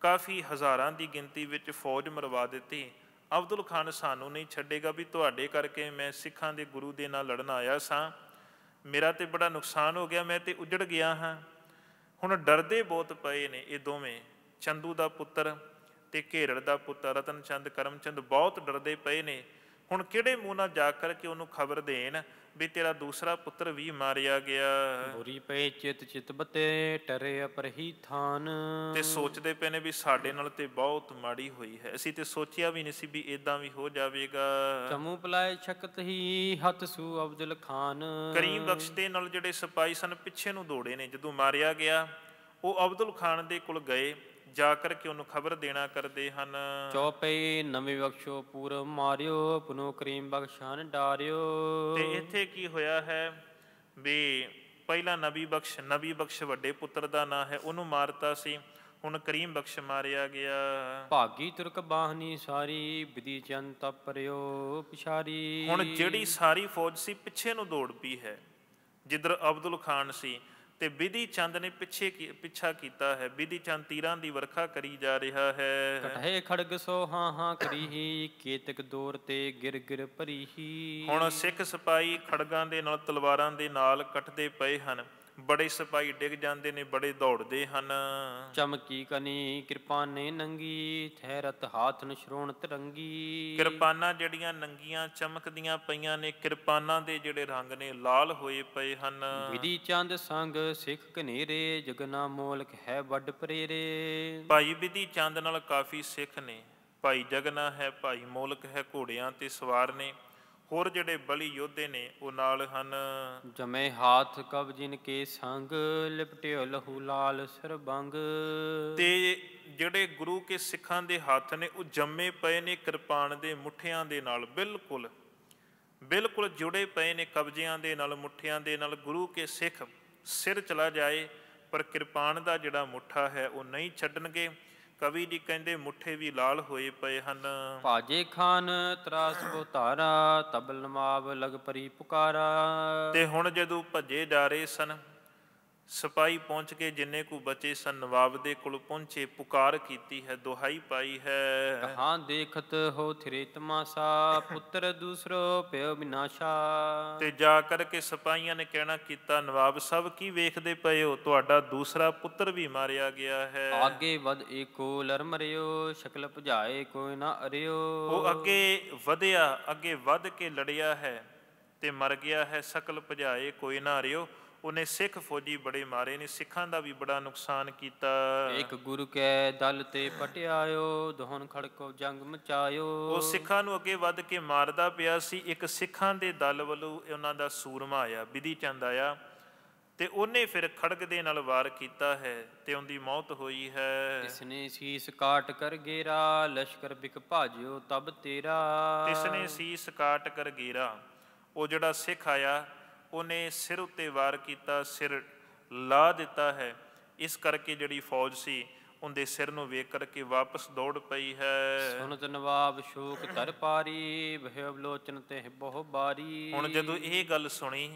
Speaker 1: ਕਾਫੀ ਹਜ਼ਾਰਾਂ ਦੀ ਗਿਣਤੀ ਵਿੱਚ ਫੌਜ ਮਰਵਾ ਦਿੱਤੀ ਅਬਦੁਲ ਖਾਨ ਸਾਨੂੰ ਨਹੀਂ ਛੱਡੇਗਾ ਵੀ ਤੁਹਾਡੇ ਕਰਕੇ ਮੈਂ ਸਿੱਖਾਂ ਦੇ ਗੁਰੂ ਦੇ ਨਾਲ ਲੜਨ ਆਇਆ ਸਾਂ ਮੇਰਾ ਤੇ ਬੜਾ ਨੁਕਸਾਨ ਹੋ ਗਿਆ ਮੈਂ ਤੇ ਉੱਜੜ ਗਿਆ ਹਾਂ ਹੁਣ ਡਰਦੇ ਬਹੁਤ ਪਏ ਨੇ ਇਹ ਦੋਵੇਂ ਚੰਦੂ ਦਾ ਪੁੱਤਰ ਤੇ ਘੇਰੜ ਦਾ ਪੁੱਤਰ ਰਤਨ ਚੰਦ ਕਰਮਚੰਦ ਬਹੁਤ ਡਰਦੇ ਪਏ ਨੇ ਹੁਣ ਕਿਹੜੇ ਮੂੰਹ ਨਾਲ ਜਾ ਕਰਕੇ ਉਹਨੂੰ ਖਬਰ ਦੇਣ ਵੀ ਤੇਰਾ ਦੂਸਰਾ ਪੁੱਤਰ ਵੀ ਮਾਰਿਆ ਗਿਆ ਬੁਰੀ ਪਏ ਚਿਤ ਚਿਤ ਬਤੇ ਟਰੇ ਅਪਰਹੀ ਥਾਨ ਤੇ ਸੋਚਦੇ ਪਏ ਨੇ ਵੀ ਸਾਡੇ ਨਾਲ ਤੇ ਬਹੁਤ ਮਾੜੀ ਹੋਈ ਹੈ ਅਸੀਂ ਤੇ ਸੋਚਿਆ ਵੀ ਨਹੀਂ ਸੀ ਵੀ ਇਦਾਂ ਵੀ ਹੋ ਜਾਵੇਗਾ ਚਮੂ
Speaker 2: ਪਲਾਏ ਸ਼ਕਤ ਹੀ ਹੱਥ ਸੂ ਅਬਦੁਲ ਖਾਨ ਕਰੀਮ ਬਖਸ਼
Speaker 1: ਦੇ ਨਾਲ ਜਿਹੜੇ ਸਿਪਾਈ ਸਨ ਪਿੱਛੇ ਨੂੰ ਦੌੜੇ ਨੇ ਜਦੋਂ ਮਾਰਿਆ ਗਿਆ ਉਹ ਅਬਦੁਲ ਖਾਨ ਦੇ ਕੋਲ ਗਏ ਜਾ ਕਰਕੇ ਉਹਨੂੰ ਖਬਰ ਦੇਣਾ ਕਰਦੇ ਹਨ
Speaker 2: ਚੌਪਈ ਨਵੇਂ ਬਖਸ਼ੋ ਪੂਰ ਮਾਰਿਓ ਪੁਨੋ ਕਰੀਮ ਬਖਸ਼ਾਨ ਡਾਰਿਓ ਤੇ ਇੱਥੇ
Speaker 1: ਕੀ ਹੋਇਆ ਹੈ ਵੀ ਪਹਿਲਾ ਨਬੀ ਬਖਸ਼ ਨਬੀ ਬਖਸ਼ ਵੱਡੇ ਪੁੱਤਰ ਦਾ ਨਾਂ ਹੈ ਉਹਨੂੰ ਮਾਰਤਾ ਸੀ ਹੁਣ ਕਰੀਮ ਬਖਸ਼ ਮਾਰਿਆ ਗਿਆ
Speaker 2: ਭਾਗੀ ਤੁਰਕ ਬਾਹਨੀ ਸਾਰੀ ਵਿਧੀ ਚੰਦ ਤਪਰਿਓ ਪਿਛਾਰੀ ਹੁਣ ਜਿਹੜੀ
Speaker 1: ਸਾਰੀ ਫੌਜ ਸੀ ਪਿੱਛੇ ਨੂੰ ਦੌੜ ਪਈ ਹੈ ਜਿੱਧਰ ਅਬਦੁਲ ਖਾਨ ਸੀ ਤੇ ਵਿਧੀ ਚੰਦ ਨੇ ਪਿੱਛੇ ਪਿੱਛਾ ਕੀਤਾ ਹੈ ਵਿਧੀ ਚੰਦ ਤੀਰਾਂ ਦੀ ਵਰਖਾ ਕਰੀ ਜਾ ਰਿਹਾ ਹੈ ਕਟਹੇ ਖੜਗ ਸੋ ਹਾਂ ਹਾਂ ਕਰੀ ਹੀ ਕੇਤਕ ਦੂਰ ਤੇ ਗਿਰ ਗਿਰ ਹੀ ਹੁਣ ਸਿੱਖ ਸਿਪਾਈ ਖੜਗਾਂ ਦੇ ਨਾਲ ਤਲਵਾਰਾਂ ਦੇ ਨਾਲ ਕੱਟਦੇ ਪਏ ਹਨ ਬੜੇ ਸਿਪਾਈ ਡਿੱਗ ਜਾਂਦੇ ਨੇ ਬੜੇ ਦੌੜਦੇ ਹਨ ਚਮਕੀ ਕਨੀ
Speaker 2: ਕਿਰਪਾਨੇ ਨੰਗੀ ਥੈਰਤ ਹਾਥ ਨ ਸ਼ਰੋਣ ਤਰੰਗੀ ਕਿਰਪਾਨਾਂ
Speaker 1: ਜਿਹੜੀਆਂ ਨੰਗੀਆਂ ਚਮਕਦੀਆਂ ਪਈਆਂ ਨੇ ਕਿਰਪਾਨਾਂ ਦੇ ਜਿਹੜੇ ਰੰਗ ਨੇ ਲਾਲ ਹੋਏ ਪਏ ਹਨ ਵਿਧੀ
Speaker 2: ਚੰਦ ਸੰਗ ਸਿੱਖ ਕਨੇਰੇ ਜਗਨਾ ਮੋਲਕ ਹੈ ਵੱਡ ਪ੍ਰੇਰੇ ਭਾਈ
Speaker 1: ਵਿਧੀ ਚੰਦ ਨਾਲ ਕਾਫੀ ਸਿੱਖ ਨੇ ਭਾਈ ਜਗਨਾ ਹੈ ਭਾਈ ਮੋਲਕ ਹੈ ਘੋੜਿਆਂ ਤੇ ਸਵਾਰ ਨੇ ਹੋਰ ਜਿਹੜੇ ਬਲੀ ਯੋਧੇ ਨੇ ਉਹ ਨਾਲ ਹਨ
Speaker 2: ਜਮੇ ਹਾਥ
Speaker 1: ਕਬਜਿਨ ਕੇ ਸੰਗ ਲਿਪਟਿਓ ਲਹੂ ਲਾਲ ਸਰਬੰਗ ਤੇ ਜਿਹੜੇ ਗੁਰੂ ਕੇ ਸਿੱਖਾਂ ਦੇ ਹੱਥ ਨੇ ਉਹ ਜੰਮੇ ਪਏ ਨੇ ਕਿਰਪਾਨ ਦੇ ਮੁਠਿਆਂ ਦੇ ਨਾਲ ਬਿਲਕੁਲ ਬਿਲਕੁਲ ਜੁੜੇ ਪਏ ਨੇ ਕਬਜ਼ਿਆਂ ਦੇ ਨਾਲ ਮੁਠਿਆਂ ਦੇ ਨਾਲ ਗੁਰੂ ਕੇ ਸਿੱਖ ਸਿਰ ਚਲਾ ਜਾਏ ਪਰ ਕਿਰਪਾਨ ਦਾ ਜਿਹੜਾ ਮੁੱਠਾ ਹੈ ਉਹ ਨਹੀਂ ਛੱਡਣਗੇ ਕਵੀ ਜੀ ਕਹਿੰਦੇ ਮੁੱਠੇ ਵੀ ਲਾਲ ਹੋਏ ਪਏ ਹਨ
Speaker 2: ਭਾਜੇ ਖਾਨ ਤਰਾਸ
Speaker 1: ਬੋਤਾਰਾ ਤਬਲ ਮਾਵ ਲਗ ਪਰੀ ਪੁਕਾਰਾ ਤੇ ਹੁਣ ਜਦੋਂ ਭੱਜੇ ਜਾ ਰਹੇ ਸਨ ਸਪਾਈ ਪਹੁੰਚ ਕੇ ਜਿੰਨੇ ਕੋ ਬਚੇ ਸਨ ਨਵਾਬ ਦੇ ਕੋਲ ਪਹੁੰਚੇ ਪੁਕਾਰ ਕੀਤੀ ਹੈ ਦੁਹਾਈ ਪਾਈ ਹੈ ਕਹਾਂ
Speaker 2: ਦੇਖਤ ਹੋ ਥਰੇ ਤਮਾਸ਼ਾ
Speaker 1: ਪੁੱਤਰ ਦੂਸਰੋ ਪਿਓ ਬਿਨਾਸ਼ਾ ਤੇ ਜਾ ਕਰਕੇ ਸਪਾਈਆਂ ਨੇ ਕਹਿਣਾ ਕੀਤਾ ਨਵਾਬ ਸਭ ਕੀ ਵੇਖਦੇ ਪਏ ਹੋ ਤੁਹਾਡਾ ਦੂਸਰਾ ਪੁੱਤਰ ਵੀ ਮਾਰਿਆ ਗਿਆ ਹੈ ਅੱਗੇ ਵਧ ਏਕੋ ਲਰ ਮਰਿਓ ਸ਼ਕਲ ਭਜਾਏ ਕੋਈ ਨਾ ਅਰਿਓ ਉਹ ਅੱਗੇ ਵਧਿਆ ਅੱਗੇ ਵਧ ਕੇ ਲੜਿਆ ਹੈ ਤੇ ਮਰ ਗਿਆ ਹੈ ਸ਼ਕਲ ਭਜਾਏ ਕੋਈ ਨਾ ਅਰਿਓ ਉਹਨੇ ਸਿੱਖ ਫੌਜੀ ਬੜੇ ਮਾਰੇ ਨੇ ਸਿੱਖਾਂ ਦਾ ਵੀ ਬੜਾ ਨੁਕਸਾਨ ਕੀਤਾ ਇੱਕ ਗੁਰੂ ਕੈ ਦਲ ਤੇ ਪਟਿਆਇਓ ਦੋਹਨ ਖੜਕੋ ਜੰਗ ਮਚਾਇਓ ਉਹ ਸਿੱਖਾਂ ਨੂੰ ਅੱਗੇ ਵੱਧ ਕੇ ਮਾਰਦਾ ਪਿਆ ਸੀ ਇੱਕ ਸਿੱਖਾਂ ਦੇ ਦਲ ਵੱਲੋਂ ਉਹਨਾਂ ਦਾ ਸੂਰਮਾ ਆਇਆ ਵਿਧੀ ਚੰਦ ਆਇਆ ਤੇ ਉਹਨੇ ਫਿਰ ਖੜਗ ਦੇ ਨਾਲ ਵਾਰ ਕੀਤਾ ਹੈ ਤੇ ਉਹਦੀ ਮੌਤ ਹੋਈ ਹੈ ਤਿਸਨੇ ਸੀਸ ਕਾਟ ਕਰ ਗੇਰਾ ਲਸ਼ਕਰ ਬਿਕ ਭਾਜਿਓ ਤਬ ਤੇਰਾ ਤਿਸਨੇ ਸੀਸ ਕਾਟ ਕਰ ਗੇਰਾ ਉਹ ਜਿਹੜਾ ਸਿੱਖ ਆਇਆ ਉਹਨੇ ਸਿਰ ਉੱਤੇ ਵਾਰ ਕੀਤਾ ਸਿਰ ਲਾ ਦਿੱਤਾ ਹੈ ਇਸ ਕਰਕੇ ਜਿਹੜੀ ਫੌਜ ਸੀ ਉਹਦੇ ਸਿਰ ਨੂੰ ਵੇਖ ਕਰਕੇ ਵਾਪਸ ਦੌੜ ਪਈ ਹੈ ਸੁਨਤ ਨਵਾਬ ਸ਼ੋਕ ਧਰ ਪਾਰੀ ਬਹਿ ਬਲੋਚਨ ਤੇ ਬਹੁ ਬਾਰੀ ਹੁਣ ਜਦੋਂ ਇਹ ਗੱਲ ਸੁਣੀ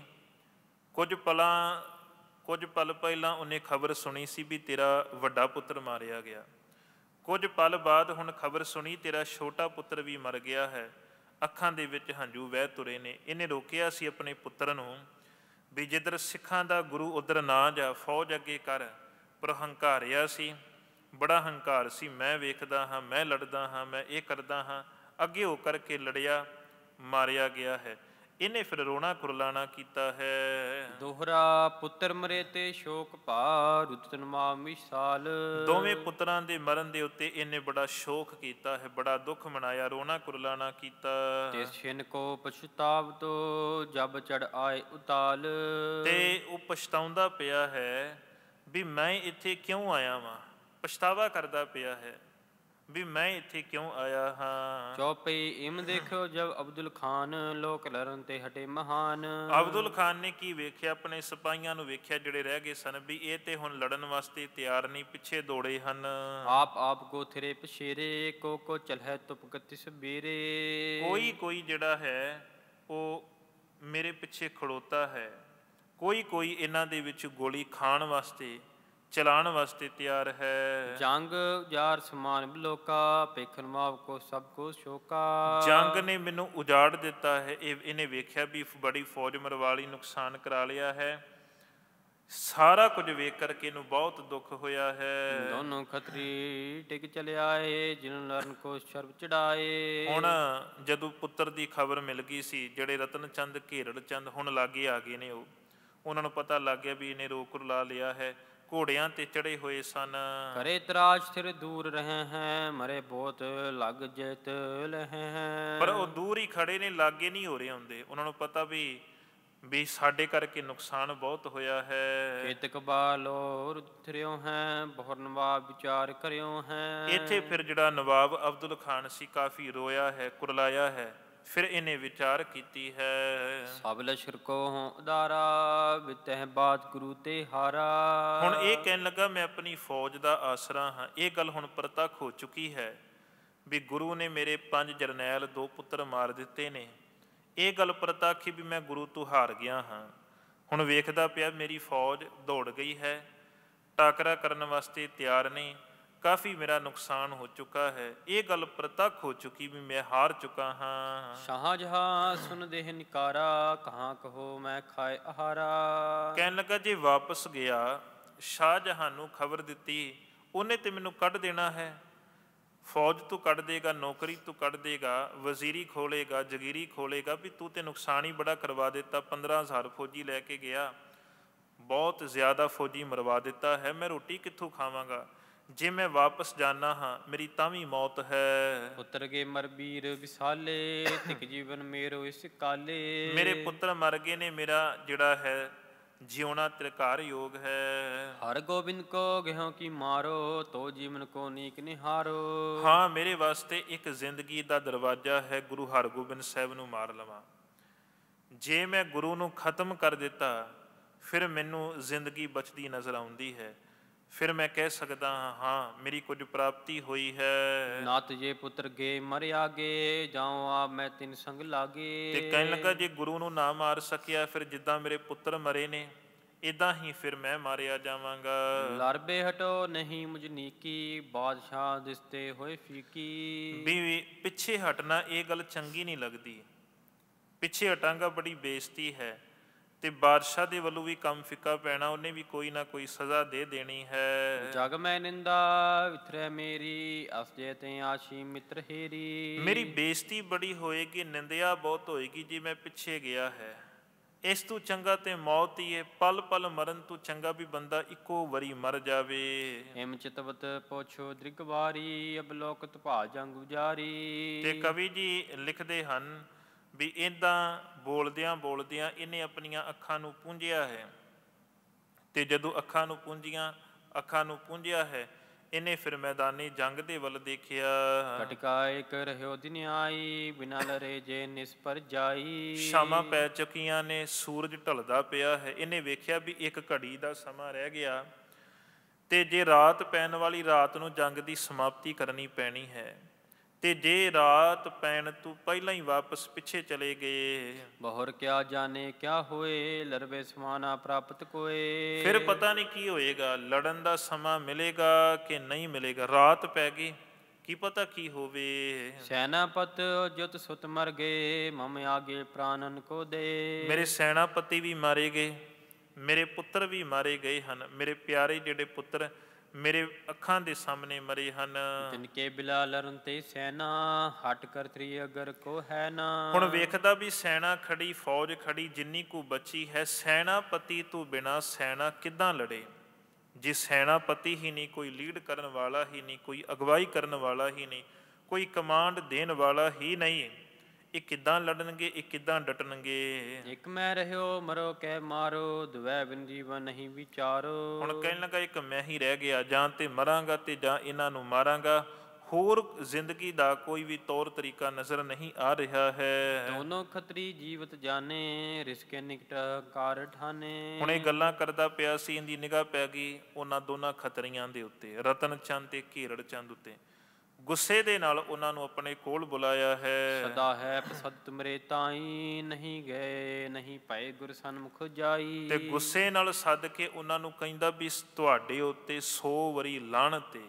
Speaker 1: ਕੁਝ ਪਲਾਂ ਕੁਝ ਪਲ ਪਹਿਲਾਂ ਉਹਨੇ ਖਬਰ ਸੁਣੀ ਸੀ ਵੀ ਤੇਰਾ ਵੱਡਾ ਪੁੱਤਰ ਮਾਰਿਆ ਗਿਆ ਕੁਝ ਪਲ ਬਾਅਦ ਹੁਣ ਖਬਰ ਸੁਣੀ ਤੇਰਾ ਛੋਟਾ ਪੁੱਤਰ ਵੀ ਮਰ ਗਿਆ ਹੈ ਅੱਖਾਂ ਦੇ ਵਿੱਚ ਹੰਝੂ ਵਹਿ ਤੁਰੇ ਨੇ ਇਹਨੇ ਰੋਕਿਆ ਸੀ ਆਪਣੇ ਪੁੱਤਰ ਨੂੰ ਵੀ ਜਿੱਧਰ ਸਿੱਖਾਂ ਦਾ ਗੁਰੂ ਉਧਰ ਨਾ ਜਾ ਫੌਜ ਅੱਗੇ ਕਰ ਪਰ ਹੰਕਾਰਿਆ ਸੀ ਬੜਾ ਹੰਕਾਰ ਸੀ ਮੈਂ ਵੇਖਦਾ ਹਾਂ ਮੈਂ ਲੜਦਾ ਹਾਂ ਮੈਂ ਇਹ ਕਰਦਾ ਹਾਂ ਅੱਗੇ ਹੋ ਕਰਕੇ ਲੜਿਆ ਮਾਰਿਆ ਗਿਆ ਹੈ ਇਹਨੇ ਫਿਰ ਰੋਣਾ ਕੁਰਲਾਣਾ ਕੀਤਾ ਹੈ ਦੋਹਰਾ ਪੁੱਤਰ ਮਰੇ ਤੇ ਸ਼ੋਕ ਭਾ ਰੁੱਤਨ ਮਾ ਮਿਸਾਲ ਦੋਵੇਂ ਪੁੱਤਰਾਂ ਦੇ ਮਰਨ ਦੇ ਉੱਤੇ ਇਹਨੇ ਬੜਾ ਸ਼ੋਕ ਕੀਤਾ ਹੈ ਬੜਾ ਦੁੱਖ ਮਨਾਇਆ ਰੋਣਾ ਕੁਰਲਾਣਾ ਕੀਤਾ ਤੇ ਛਿਨ ਕੋ ਪਛਤਾਵ ਤੋ ਜਬ ਚੜ ਆਏ ਉਤਾਲ ਤੇ ਉਹ ਪਛਤਾਉਂਦਾ ਪਿਆ ਹੈ ਵੀ ਮੈਂ ਇੱਥੇ ਕਿਉਂ ਆਇਆ ਵਾਂ ਪਛਤਾਵਾ ਕਰਦਾ ਪਿਆ ਹੈ ਵੀ ਮੈਂ ਇੱਥੇ ਕਿਉਂ ਆਇਆ ਹਾਂ ਚੌਪੇ ਇਮ ਦੇਖੋ ਜਬ
Speaker 2: ਅਬਦੁਲ ਖਾਨ ਲੋਕ ਲਰਨ ਤੇ ਹਟੇ ਮਹਾਨ ਅਬਦੁਲ ਖਾਨ
Speaker 1: ਨੇ ਕੀ ਵੇਖਿਆ ਆਪਣੇ ਸਿਪਾਹੀਆਂ ਨੂੰ ਵੇਖਿਆ ਜਿਹੜੇ ਰਹਿ ਗਏ ਸਨ ਵੀ ਇਹ ਤੇ ਹੁਣ ਲੜਨ ਵਾਸਤੇ ਤਿਆਰ ਨਹੀਂ ਪਿੱਛੇ ਦੌੜੇ ਹਨ ਆਪ ਆਪ ਕੋ ਥਰੇ ਪਛੇਰੇ ਕੋ ਕੋ ਚਲਹਿ ਗਤੀ ਸਬੀਰੇ ਕੋਈ ਕੋਈ ਜਿਹੜਾ ਹੈ ਉਹ ਮੇਰੇ ਪਿੱਛੇ ਖੜੋਤਾ ਹੈ ਕੋਈ ਕੋਈ ਇਹਨਾਂ ਦੇ ਵਿੱਚ ਗੋਲੀ ਖਾਣ ਵਾਸਤੇ ਚਲਾਣ ਵਾਸਤੇ ਤਿਆਰ ਹੈ ਜੰਗ ਯਾਰ ਸਮਾਨ ਬਲੋਕਾ ਪੇਖਨ ਮਾਵ ਕੋ ਸਭ ਕੋ ਸ਼ੋਕਾ ਜੰਗ ਨੇ ਮੈਨੂੰ ਉਜਾੜ ਦਿੱਤਾ ਹੈ ਇਹ ਇਹਨੇ ਵੇਖਿਆ ਵੀ ਬੜੀ ਫੌਜ ਮਰਵਾਲੀ ਨੁਕਸਾਨ ਕਰਾ ਲਿਆ ਹੈ ਸਾਰਾ ਕੁਝ ਵੇਖ ਕਰਕੇ ਇਹਨੂੰ ਬਹੁਤ ਦੁੱਖ ਹੋਇਆ ਹੈ ਦੋਨੋਂ ਖਤਰੀ ਟਿਕ ਚਲਿਆ ਏ ਜਿਨ ਨਰਨ ਕੋ ਸ਼ਰਬ ਚੜਾਏ ਹੁਣ ਜਦੋਂ ਪੁੱਤਰ ਦੀ ਖਬਰ ਮਿਲ ਗਈ ਸੀ ਜਿਹੜੇ ਰਤਨ ਚੰਦ ਘੇਰੜ ਚੰਦ ਹੁਣ ਲਾਗੇ ਆ ਗਏ ਨੇ ਉਹ ਉਹਨਾਂ ਨੂੰ ਪਤਾ ਲੱਗ ਗਿਆ ਵੀ ਇਹਨੇ ਰੋਕੁਰ ਲਾ ਲਿਆ ਹੈ ਘੋੜਿਆਂ ਤੇ ਚੜੇ ਹੋਏ ਸਨ ਕਰੇ
Speaker 2: ਤਰਾਜ ਸਿਰ
Speaker 1: ਦੂਰ ਰਹੇ ਹੈ ਮਰੇ ਬਹੁਤ ਲੱਗ ਜਿਤ ਲਹੇ ਹੈ ਪਰ ਉਹ ਦੂਰ ਹੀ ਖੜੇ ਨੇ ਲਾਗੇ ਨਹੀਂ ਹੋ ਰਹੇ ਹੁੰਦੇ ਉਹਨਾਂ ਨੂੰ ਪਤਾ ਵੀ ਵੀ ਸਾਡੇ ਕਰਕੇ ਨੁਕਸਾਨ ਬਹੁਤ ਹੋਇਆ ਹੈ ਕਿਤਕ ਬਾਲੋ ਰੁਥਰਿਓ ਹੈ ਬਹੁਰ ਨਵਾਬ ਵਿਚਾਰ ਕਰਿਓ ਹੈ ਇੱਥੇ ਫਿਰ ਜਿਹੜਾ ਨਵਾਬ ਅਬਦੁਲ ਖਾਨ ਸੀ ਕਾਫੀ ਰੋਇਆ ਹੈ ਕੁਰਲਾਇਆ ਹੈ ਫਿਰ ਇਹਨੇ ਵਿਚਾਰ ਕੀਤੀ ਹੈ ਸਭ ਲਸ਼ਰ ਕੋ ਹੋ ਉਦਾਰਾ ਬਿਤਹਿ ਬਾਤ ਗੁਰੂ ਤੇ ਹਾਰਾ ਹੁਣ ਇਹ ਕਹਿਣ ਲੱਗਾ ਮੈਂ ਆਪਣੀ ਫੌਜ ਦਾ ਆਸਰਾ ਹਾਂ ਇਹ ਗੱਲ ਹੁਣ ਪ੍ਰਤੱਖ ਹੋ ਚੁੱਕੀ ਹੈ ਵੀ ਗੁਰੂ ਨੇ ਮੇਰੇ ਪੰਜ ਜਰਨੈਲ ਦੋ ਪੁੱਤਰ ਮਾਰ ਦਿੱਤੇ ਨੇ ਇਹ ਗੱਲ ਪ੍ਰਤੱਖ ਹੀ ਵੀ ਮੈਂ ਗੁਰੂ ਤੋਂ ਹਾਰ ਗਿਆ ਹਾਂ ਹੁਣ ਵੇਖਦਾ ਪਿਆ ਮੇਰੀ ਫੌਜ ਦੌੜ ਗਈ ਹੈ ਟਾਕਰਾ ਕਰਨ ਵਾਸਤੇ ਤਿਆਰ ਨਹੀਂ ਕਾਫੀ ਮੇਰਾ ਨੁਕਸਾਨ ਹੋ ਚੁੱਕਾ ਹੈ ਇਹ ਗੱਲ ਪ੍ਰਤੱਖ ਹੋ ਚੁੱਕੀ ਵੀ ਮੈਂ ਹਾਰ ਚੁੱਕਾ ਹਾਂ ਸ਼ਾਹਜਹਾਂ ਸੁਨ ਦੇਹ ਨਿਕਾਰਾ ਕਹਾਂ ਕਹੋ ਮੈਂ ਖਾਏ ਆਹਾਰਾ ਕਹਿਣ ਲੱਗਾ ਜੇ ਵਾਪਸ ਗਿਆ ਸ਼ਾਹਜਹਾਂ ਨੂੰ ਖਬਰ ਦਿੱਤੀ ਉਹਨੇ ਤੇ ਮੈਨੂੰ ਕੱਢ ਦੇਣਾ ਹੈ ਫੌਜ ਤੂੰ ਕੱਢ ਦੇਗਾ ਨੌਕਰੀ ਤੂੰ ਕੱਢ ਦੇਗਾ ਵਜ਼ੀਰੀ ਖੋਲੇਗਾ ਜਗੀਰੀ ਖੋਲੇਗਾ ਵੀ ਤੂੰ ਤੇ ਨੁਕਸਾਨ ਹੀ ਬੜਾ ਕਰਵਾ ਦਿੱਤਾ 15000 ਫੌਜੀ ਲੈ ਕੇ ਗਿਆ ਬਹੁਤ ਜ਼ਿਆਦਾ ਫੌਜੀ ਮਰਵਾ ਦਿੱਤਾ ਹੈ ਮੈਂ ਰੋਟੀ ਕਿੱਥੋਂ ਖਾਵਾਂਗਾ ਜੇ ਮੈਂ ਵਾਪਸ ਜਾਣਾ ਹਾਂ ਮੇਰੀ ਤਾਂ ਵੀ ਮੌਤ ਹੈ ਪੁੱਤਰ ਕੇ ਮਰ ਵੀਰ ਵਿਸਾਲੇ ਤਿਕ ਜੀਵਨ ਮੇਰੋ ਇਸ ਕਾਲੇ ਮੇਰੇ ਪੁੱਤਰ ਮਰ ਗਏ ਨੇ ਮੇਰਾ ਜਿਹੜਾ ਹੈ
Speaker 2: ਜਿਉਣਾ ਤਿਰਕਾਰ ਯੋਗ ਹੈ ਹਰ ਗੋਬਿੰਦ ਕੋ ਗਹਿਉ ਕੀ ਮਾਰੋ ਤੋ ਜੀਵਨ ਕੋ
Speaker 1: ਨੀਕ ਨਿਹਾਰੋ ਹਾਂ ਮੇਰੇ ਵਾਸਤੇ ਇੱਕ ਜ਼ਿੰਦਗੀ ਦਾ ਦਰਵਾਜ਼ਾ ਹੈ ਗੁਰੂ ਹਰਗੋਬਿੰਦ ਸਾਹਿਬ ਨੂੰ ਮਾਰ ਲਵਾਂ ਜੇ ਮੈਂ ਗੁਰੂ ਨੂੰ ਖਤਮ ਕਰ ਦਿੱਤਾ ਫਿਰ ਮੈਨੂੰ ਜ਼ਿੰਦਗੀ ਬਚਦੀ ਨਜ਼ਰ ਆਉਂਦੀ ਹੈ ਫਿਰ ਮੈਂ ਕਹਿ ਸਕਦਾ ਹਾਂ ਮੇਰੀ ਕੁਝ ਪ੍ਰਾਪਤੀ ਹੋਈ ਹੈ ਨਾਤ ਜੇ ਪੁੱਤਰ ਗੇ ਮਰਿਆਗੇ ਜਾਉ ਆ ਮੈਂ ਤਿੰਨ ਸੰਗ ਲਾਗੇ ਤੇ ਕਹਿਣ ਲੱਗਾ ਜੇ ਗੁਰੂ ਨੂੰ ਨਾ ਮਾਰ ਸਕਿਆ ਫਿਰ ਜਿੱਦਾਂ ਮੇਰੇ ਪੁੱਤਰ ਮਰੇ ਨੇ ਇਦਾਂ ਹੀ ਫਿਰ ਮੈਂ ਮਾਰਿਆ ਜਾਵਾਂਗਾ ਲਰਬੇ ਹਟੋ ਨਹੀਂ ਮੁਝ ਨੀਕੀ ਬਾਦਸ਼ਾਹ ਦਿਸਤੇ ਹੋਏ ਫੀਕੀ ਵੀ ਪਿੱਛੇ ਹਟਣਾ ਇਹ ਗੱਲ ਚੰਗੀ ਨਹੀਂ ਲੱਗਦੀ ਪਿੱਛੇ ਹਟਾਂਗਾ ਬੜੀ ਬੇਇੱਜ਼ਤੀ ਹੈ ਤੇ ਬਾਦਸ਼ਾਹ ਦੇ ਵੱਲੋਂ ਵੀ ਕੰਮ ਫਿੱਕਾ ਪੈਣਾ ਉਹਨੇ ਵੀ ਕੋਈ ਨਾ ਕੋਈ ਸਜ਼ਾ ਦੇ ਦੇਣੀ ਹੈ ਜਗ ਮੈਂ ਨਿੰਦਾ ਵਿਥਰੇ ਮੇਰੀ ਅਸਜੇ ਤੇ ਆਸ਼ੀ ਮਿੱਤਰ ਹੀਰੀ ਮੇਰੀ ਬੇਇੱਜ਼ਤੀ ਬੜੀ ਹੋਏਗੀ ਨਿੰਦਿਆ ਬਹੁਤ ਹੋਏਗੀ ਜੇ ਮੈਂ ਪਿੱਛੇ ਗਿਆ ਹੈ ਇਸ ਤੋਂ ਚੰਗਾ ਤੇ ਮੌਤ ਹੀ ਹੈ ਪਲ ਪਲ ਮਰਨ ਤੋਂ ਚੰਗਾ ਵੀ ਬੰਦਾ ਇੱਕੋ ਵਾਰੀ ਮਰ ਜਾਵੇ ਹਿਮ ਚਿਤਵਤ ਪੋਛੋ ਦ੍ਰਿਗਵਾਰੀ ਅਬਲੋਕਤ ਭਾ ਜੰਗ ਜਾਰੀ ਤੇ ਕਵੀ ਜੀ ਲਿਖਦੇ ਹਨ ਵੀ ਇਦਾਂ ਬੋਲਦਿਆਂ ਬੋਲਦਿਆਂ ਇਹਨੇ ਆਪਣੀਆਂ ਅੱਖਾਂ ਨੂੰ ਪੁੰਝਿਆ ਹੈ ਤੇ ਜਦੋਂ ਅੱਖਾਂ ਨੂੰ ਪੁੰਝੀਆਂ ਅੱਖਾਂ ਨੂੰ ਪੁੰਝਿਆ ਹੈ ਇਹਨੇ ਫਿਰ ਮੈਦਾਨੀ ਜੰਗ ਦੇ ਵੱਲ ਦੇਖਿਆ ਕਟਕਾਏ ਰਿਹਾ ਦਿਨ ਆਈ ਬਿਨਾਂ ਲਰੇ ਜੇ ਨਿਸਪਰ ਜਾਈ ਸ਼ਾਮਾਂ ਪੈ ਚੁਕੀਆਂ ਨੇ ਸੂਰਜ ਢਲਦਾ ਪਿਆ ਹੈ ਇਹਨੇ ਵੇਖਿਆ ਵੀ ਇੱਕ ਘੜੀ ਦਾ ਸਮਾਂ ਰਹਿ ਗਿਆ ਤੇ ਜੇ ਰਾਤ ਪੈਣ ਵਾਲੀ ਰਾਤ ਨੂੰ ਜੰਗ ਦੀ ਸਮਾਪਤੀ ਕਰਨੀ ਪੈਣੀ ਹੈ ਤੇ ਜੇ ਰਾਤ ਪੈਣ ਤੂੰ ਪਹਿਲਾਂ ਹੀ ਵਾਪਸ ਪਿੱਛੇ ਚਲੇ ਗਏ ਬਹੁਰ ਕਿਆ ਜਾਣੇ ਕਿਆ ਹੋਏ ਲਰਵੇ ਸਮਾਨਾ ਪ੍ਰਾਪਤ ਕੋਏ ਫਿਰ ਪਤਾ ਨਹੀਂ ਕੀ ਹੋਏਗਾ ਲੜਨ ਦਾ ਸਮਾਂ ਮਿਲੇਗਾ ਕਿ ਨਹੀਂ ਮਿਲੇਗਾ ਰਾਤ ਪੈ ਗਈ ਕੀ ਪਤਾ ਕੀ ਹੋਵੇ ਸੈਨਾਪਤ ਜੁਤ ਸੁਤ ਮਰ ਗਏ ਮਮ ਆਗੇ ਪ੍ਰਾਨਨ ਕੋ ਦੇ ਮੇਰੇ ਸੈਨਾਪਤੀ ਵੀ ਮਾਰੇ ਗਏ ਮੇਰੇ ਪੁੱਤਰ ਵੀ ਮਾਰੇ ਗਏ ਹਨ ਮੇਰੇ ਪਿਆਰੇ ਜਿਹੜੇ ਪੁੱਤਰ ਮੇਰੇ ਅੱਖਾਂ ਦੇ ਸਾਹਮਣੇ ਮਰੇ ਹਨ ਤਿਨਕੇ ਬਿਲਾਲ ਰਨ ਤੇ ਸੈਨਾ ਹਟ ਕਰ ਤਰੀ ਅਗਰ ਕੋ ਹੈ ਨਾ ਹੁਣ ਵੇਖਦਾ ਵੀ ਸੈਨਾ ਖੜੀ ਫੌਜ ਖੜੀ ਜਿੰਨੀ ਕੋ ਬਚੀ ਹੈ ਸੈਨਾਪਤੀ ਤੋਂ ਬਿਨਾ ਸੈਨਾ ਕਿੱਦਾਂ ਲੜੇ ਜੇ ਸੈਨਾਪਤੀ ਹੀ ਨਹੀਂ ਕੋਈ ਲੀਡ ਕਰਨ ਵਾਲਾ ਹੀ ਨਹੀਂ ਕੋਈ ਅਗਵਾਈ ਕਰਨ ਵਾਲਾ ਹੀ ਨਹੀਂ ਕੋਈ ਕਮਾਂਡ ਦੇਣ ਵਾਲਾ ਹੀ ਨਹੀਂ ਇਹ ਕਿੱਦਾਂ ਲੜਨਗੇ ਇਹ ਕਿੱਦਾਂ ਡਟਣਗੇ ਇੱਕ ਮੈਂ ਰਹਿਓ ਮਰੋ ਕਹਿ ਮਾਰੋ ਦੁਵੈ ਬਿਨ ਜੀਵਨ ਨਹੀਂ ਵਿਚਾਰੋ ਹੁਣ ਕਹਿਣ ਲੱਗਾ ਇੱਕ ਮੈਂ ਹੀ ਰਹਿ ਗਿਆ ਜਾਂ ਤੇ ਮਰਾਂਗਾ ਤੇ ਜਾਂ ਇਹਨਾਂ ਨੂੰ ਮਾਰਾਂਗਾ ਹੋਰ ਜ਼ਿੰਦਗੀ ਦਾ ਕੋਈ ਵੀ ਤੌਰ ਤਰੀਕਾ ਨਜ਼ਰ ਨਹੀਂ ਆ ਰਿਹਾ ਹੈ ਦੋਨੋਂ ਖਤਰੀ ਜੀਵਤ ਜਾਣੇ ਰਿਸਕੇ ਨਿਕਟ ਕਾਰ ਠਾਣੇ ਹੁਣ ਇਹ ਗੱਲਾਂ ਕਰਦਾ ਪਿਆ ਸੀ ਇਹਦੀ ਨਿਗਾਹ ਪੈ ਗਈ ਉਹਨਾਂ ਦੋਨਾਂ ਖਤਰੀਆਂ ਦੇ ਉੱਤੇ ਰਤਨ ਚੰਦ ਤੇ ਘੇਰੜ ਚੰਦ ਉੱਤੇ ਗੁੱਸੇ ਦੇ ਨਾਲ ਉਹਨਾਂ ਨੂੰ ਆਪਣੇ ਕੋਲ ਬੁਲਾਇਆ ਹੈ ਸਦਾ ਹੈ ਪਸਦ ਤੁਮਰੇ ਤਾਈ ਨਹੀਂ ਗਏ ਨਹੀਂ ਪਏ ਗੁਰ ਸਨਮੁਖ ਜਾਈ ਤੇ ਗੁੱਸੇ ਨਾਲ ਸੱਦ ਕੇ ਉਹਨਾਂ ਨੂੰ ਕਹਿੰਦਾ ਵੀ ਤੁਹਾਡੇ ਉੱਤੇ 100 ਵਰੀ ਲਾਣ ਤੇ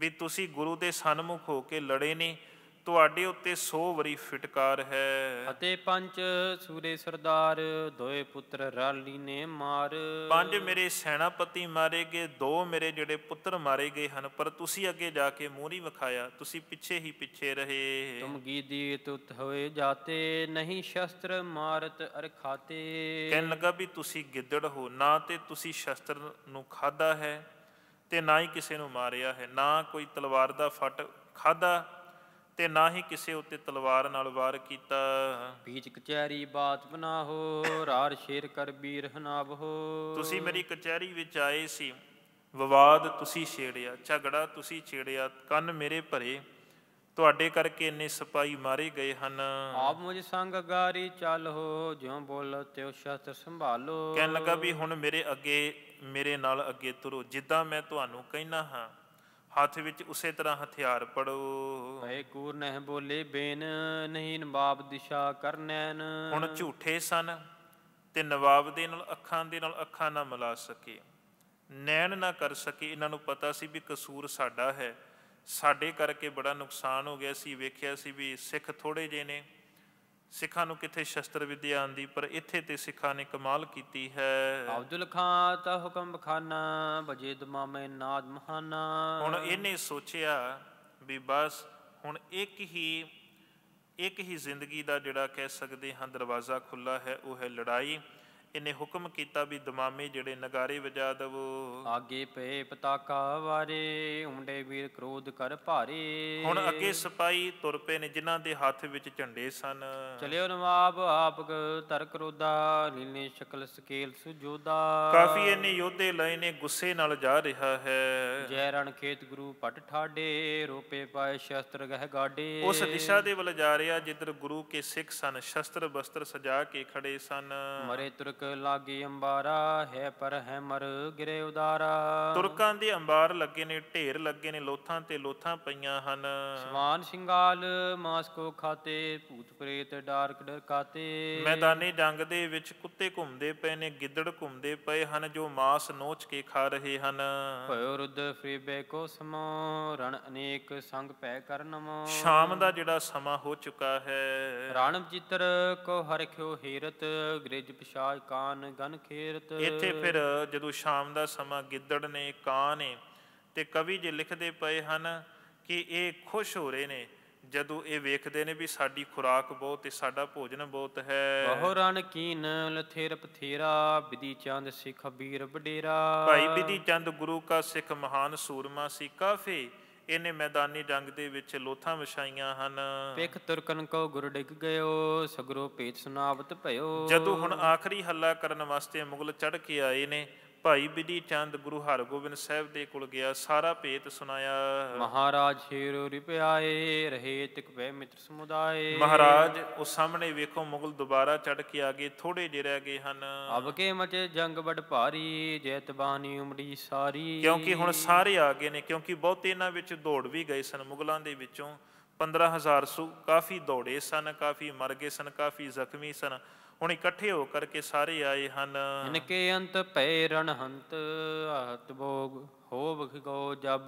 Speaker 1: ਵੀ ਤੁਸੀਂ ਗੁਰੂ ਦੇ ਸਨਮੁਖ ਹੋ ਕੇ ਲੜੇ ਨਹੀਂ ਤੁਹਾਡੇ ਉੱਤੇ 100 ਵਰੀ ਫਟਕਾਰ ਹੈ ਅਤੇ ਪੰਜ ਸੂਰੇ ਸਰਦਾਰ ਦੋਏ ਪੁੱਤਰ ਰਾਲੀ ਨੇ ਮਾਰ ਪੰਜ ਮੇਰੇ ਸੈਨਾਪਤੀ ਮਾਰੇ ਗਏ ਦੋ ਮੇਰੇ ਜਿਹੜੇ ਪੁੱਤਰ ਮਾਰੇ ਗਏ ਹਨ ਪਰ ਤੁਸੀਂ ਅੱਗੇ ਜਾ ਕੇ ਮੂੰਹ ਨਹੀਂ ਵਿਖਾਇਆ ਤੁਸੀਂ ਪਿੱਛੇ ਹੀ ਪਿੱਛੇ ਰਹੇ ਤੁਮ ਗੀਦੀ ਤੁਤ ਹੋਏ ਜਾਤੇ ਨਹੀਂ ਸ਼ਸਤਰ ਮਾਰਤ ਅਰ ਖਾਤੇ ਕਹਿਣ ਲੱਗਾ ਵੀ ਤੁਸੀਂ ਗਿੱਦੜ ਹੋ ਨਾ ਤੇ ਤੁਸੀਂ ਸ਼ਸਤਰ ਨੂੰ ਖਾਦਾ ਹੈ ਤੇ ਨਾ ਹੀ ਕਿਸੇ ਨੂੰ ਮਾਰਿਆ ਹੈ ਨਾ ਕੋਈ ਤਲਵਾਰ ਦਾ ਫਟ ਖਾਦਾ ਤੇ ਨਾ ਹੀ ਕਿਸੇ ਉੱਤੇ ਤਲਵਾਰ ਨਾਲ ਵਾਰ ਕੀਤਾ ਬੀਚ ਕਚਹਿਰੀ ਬਾਤ ਬਨਾਹੋ ਰਾਰ ਸ਼ੇਰ ਕਰ ਬੀਰ ਹੋ ਤੁਸੀਂ ਮੇਰੀ ਕਚਹਿਰੀ ਵਿੱਚ ਆਏ ਸੀ ਵਿਵਾਦ ਤੁਸੀਂ ਛੇੜਿਆ ਝਗੜਾ ਤੁਸੀਂ ਛੇੜਿਆ ਕੰਨ ਮੇਰੇ ਭਰੇ ਤੁਹਾਡੇ ਕਰਕੇ ਇੰਨੇ ਸਿਪਾਈ ਮਾਰੇ ਗਏ ਹਨ ਆਪ ਮੁਝ ਸੰਗ ਗਾਰੀ ਚੱਲ ਹੋ ਜਿਉ ਬੋਲ ਤਿਉ ਸ਼ਸਤਰ ਸੰਭਾਲੋ ਕਹਿਣ ਲੱਗਾ ਵੀ ਹੁਣ ਮੇਰੇ ਅੱਗੇ ਮੇਰੇ ਨਾਲ ਅੱਗੇ ਤੁਰੋ ਜਿੱਦਾਂ ਮੈਂ ਤੁਹਾਨੂੰ ਕਹਿਣਾ ਹਾਂ ਹੱਥ ਵਿੱਚ ਉਸੇ ਤਰ੍ਹਾਂ ਹਥਿਆਰ ਪੜੋ ਭਏ ਕੂਰ ਨਹਿ ਬੋਲੇ ਬੇਨ ਨਹੀਂ ਨਵਾਬ ਦਿਸ਼ਾ ਕਰਨੈਨ ਹੁਣ ਝੂਠੇ ਸਨ ਤੇ ਨਵਾਬ ਦੇ ਨਾਲ ਅੱਖਾਂ ਦੇ ਨਾਲ ਅੱਖਾਂ ਨਾ ਮਿਲਾ ਸਕੇ ਨੈਣ ਨਾ ਕਰ ਸਕੇ ਇਹਨਾਂ ਨੂੰ ਪਤਾ ਸੀ ਵੀ ਕਸੂਰ ਸਾਡਾ ਹੈ ਸਾਡੇ ਕਰਕੇ ਬੜਾ ਨੁਕਸਾਨ ਹੋ ਗਿਆ ਸੀ ਵੇਖਿਆ ਸੀ ਵੀ ਸਿੱਖ ਥੋੜੇ ਜੇ ਨੇ ਸਿੱਖਾਂ ਨੂੰ ਕਿੱਥੇ ਸ਼ਸਤਰ ਵਿਦਿਆ ਆਂਦੀ ਪਰ ਇੱਥੇ ਤੇ ਸਿੱਖਾਂ ਨੇ ਕਮਾਲ ਕੀਤੀ ਹੈ ਅਬਦੁਲ ਖਾਨ ਤਾਂ ਹੁਕਮ ਖਾਨਾ ਬਜੇ ਦਮਾਮੇ ਨਾਦ ਮਹਾਨਾ ਹੁਣ ਇਹਨੇ ਸੋਚਿਆ ਵੀ ਬਸ ਹੁਣ ਇੱਕ ਹੀ ਇੱਕ ਹੀ ਜ਼ਿੰਦਗੀ ਦਾ ਜਿਹੜਾ ਕਹਿ ਸਕਦੇ ਹਾਂ ਦਰਵਾਜ਼ਾ ਖੁੱਲਾ ਹੈ ਉਹ ਹੈ ਲੜਾਈ ਇਹਨੇ ਹੁਕਮ ਕੀਤਾ ਵੀ ਦਮਾਮੇ ਜਿਹੜੇ ਨਗਾਰੇ ਵਜਾ ਦਵੋ ਆਗੇ ਪਏ ਪਤਾਕਾ ਵਾਰੇ ਹੁੰਡੇ ਵੀਰ ਕ੍ਰੋਧ ਕਰ ਭਾਰੇ ਹੁਣ ਅੱਗੇ ਸਿਪਾਈ ਤੁਰ ਪਏ ਨੇ ਜਿਨ੍ਹਾਂ ਦੇ ਹੱਥ ਵਿੱਚ ਝੰਡੇ ਸਨ ਚਲਿਓ
Speaker 2: ਨਵਾਬ ਆਪਕ ਤਰ ਕਰੋਦਾ ਲੀਨੇ ਸ਼ਕਲ ਸਕੇਲ ਸੁਜੋਦਾ
Speaker 1: ਕਾਫੀ ਇਹਨੇ ਯੋਧੇ ਲਏ ਨੇ ਗੁੱਸੇ ਨਾਲ ਜਾ ਰਿਹਾ ਹੈ ਜੈ ਰਣ ਖੇਤ ਗੁਰੂ
Speaker 2: ਪਟ ਠਾਡੇ ਰੋਪੇ ਪਾਏ ਸ਼ਸਤਰ ਗਹਿ ਗਾਡੇ ਉਸ ਦਿਸ਼ਾ
Speaker 1: ਦੇ ਵੱਲ ਜਾ ਰਿਹਾ ਜਿੱਧਰ ਗੁਰੂ ਕੇ ਸਿੱਖ ਸਨ ਸ਼ਸਤਰ ਬਸਤਰ ਸਜਾ ਕੇ ਖੜੇ ਸਨ ਮਰੇ ਤੁਰਕ ਲਾਗੀ ਅੰਬਾਰਾ ਹੈ ਪਰ ਹੈ ਮਰ ਗਿਰੇ ਉਦਾਰਾ ਤੁਰਕਾਂ ਦੇ ਅੰਬਾਰ ਲੱਗੇ ਨੇ ਢੇਰ ਲੱਗੇ ਨੇ ਲੋਥਾਂ ਤੇ ਲੋਥਾਂ ਪਈਆਂ ਹਨ ਸਵਾਨ ਸਿੰਗਾਲ ਮਾਸ ਕੋ ਖਾਤੇ ਭੂਤ ਪ੍ਰੇਤ ਡਾਰਕ ਡਰਕਾਤੇ ਮੈਦਾਨੀ ਜੰਗ ਦੇ ਵਿੱਚ ਕੁੱਤੇ ਘੁੰਮਦੇ ਪਏ ਨੇ ਗਿੱਦੜ ਘੁੰਮਦੇ ਪਏ ਹਨ ਜੋ ਮਾਸ ਨੋਚ ਕੇ ਖਾ ਰਹੇ ਹਨ ਭਇਓ
Speaker 2: ਫਰੀ ਫਰੀਬੇ ਕੋ ਸਮੋ ਰਣ ਅਨੇਕ ਸੰਗ ਪੈ ਕਰਨਮ ਸ਼ਾਮ ਦਾ
Speaker 1: ਜਿਹੜਾ ਸਮਾਂ ਹੋ ਚੁੱਕਾ ਹੈ ਰਾਣਮ ਚਿੱਤਰ ਕੋ ਹਰਖਿਓ ਹੀਰਤ ਗ੍ਰਿਜ ਪਿਸ਼ਾਚ ਕਾਨ ਗਨ ਖੇਰਤ ਇੱਥੇ ਫਿਰ ਜਦੋਂ ਸ਼ਾਮ ਦਾ ਸਮਾਂ ਗਿੱਦੜ ਨੇ ਕਾਂ ਨੇ ਤੇ ਕਵੀ ਜੇ ਲਿਖਦੇ ਪਏ ਹਨ ਕਿ ਇਹ ਖੁਸ਼ ਹੋ ਰਹੇ ਨੇ ਜਦੋਂ ਇਹ ਵੇਖਦੇ ਨੇ ਵੀ ਸਾਡੀ ਖੁਰਾਕ ਬਹੁਤ ਤੇ ਸਾਡਾ ਭੋਜਨ ਬਹੁਤ ਹੈ ਬਹੁ
Speaker 2: ਰਣ ਕੀਨ ਲਥੇਰ ਪਥੇਰਾ ਬਿਧੀ ਚੰਦ ਸਿੱਖ ਵੀਰ ਬਡੇਰਾ
Speaker 1: ਭਾਈ ਬਿਧੀ ਚੰਦ ਗੁਰੂ ਕਾ ਸਿੱਖ ਮਹਾਨ ਸੂਰਮਾ ਸੀ ਕਾਫੀ ਇਹਨੇ ਮੈਦਾਨੀ ਜੰਗ ਦੇ ਵਿੱਚ ਲੋਥਾਂ ਵਿਛਾਈਆਂ ਹਨ ਪਿਖ
Speaker 2: ਤੁਰਕਨ ਕੋ ਗੁਰ ਡਿੱਗ ਗਇਓ ਸਗਰੋ ਭੇਤ ਸੁਨਾਵਤ ਭਇਓ ਜਦੋਂ ਹੁਣ
Speaker 1: ਆਖਰੀ ਹੱਲਾ ਕਰਨ ਵਾਸਤੇ ਮੁਗਲ ਚੜ ਕੇ ਆਏ ਨੇ ਭਾਈ ਬਿਧੀ ਚੰਦ ਗੁਰੂ ਹਰਗੋਬਿੰਦ ਸਾਹਿਬ ਦੇ ਕੋਲ ਗਿਆ ਸਾਰਾ ਭੇਤ ਸੁਣਾਇਆ ਮਹਾਰਾਜ ਹੇਰੋ ਰਿਪਿਆਏ ਰਹੇ ਤਿਕ ਬਹਿ ਮਿੱਤਰ ਸਮੁਦਾਏ ਮਹਾਰਾਜ ਉਹ ਸਾਹਮਣੇ ਵੇਖੋ ਮੁਗਲ ਦੁਬਾਰਾ ਚੜ ਕੇ ਆ ਗਏ ਥੋੜੇ ਜਿਹੇ ਰਹਿ ਗਏ ਹਨ ਅਬਕੇ ਮਚੇ ਜੰਗ ਬੜ ਭਾਰੀ ਜੈਤ ਬਾਣੀ ਉਮੜੀ ਸਾਰੀ ਕਿਉਂਕਿ ਹੁਣ ਸਾਰੇ ਆ ਗਏ ਨੇ ਕਿਉਂਕਿ ਬਹੁਤੇ ਇਹਨਾਂ ਵਿੱਚ ਦੌੜ ਵੀ ਗਏ ਸਨ ਮੁਗਲਾਂ ਦੇ ਵਿੱਚੋਂ 15000 ਸੂ ਕਾਫੀ ਦੌੜੇ ਸਨ ਕਾਫੀ ਮਰ ਗਏ ਸਨ ਕਾਫੀ ਜ਼ਖਮੀ ਸਨ ਹੁਣ ਇਕੱਠੇ ਹੋ ਕਰਕੇ ਸਾਰੇ ਆਏ ਹਨ ਇਨਕੇ
Speaker 2: ਅੰਤ ਪੈ ਰਣਹੰਤ ਭੋਗ ਹੋਵਖ ਕੋ ਜਬ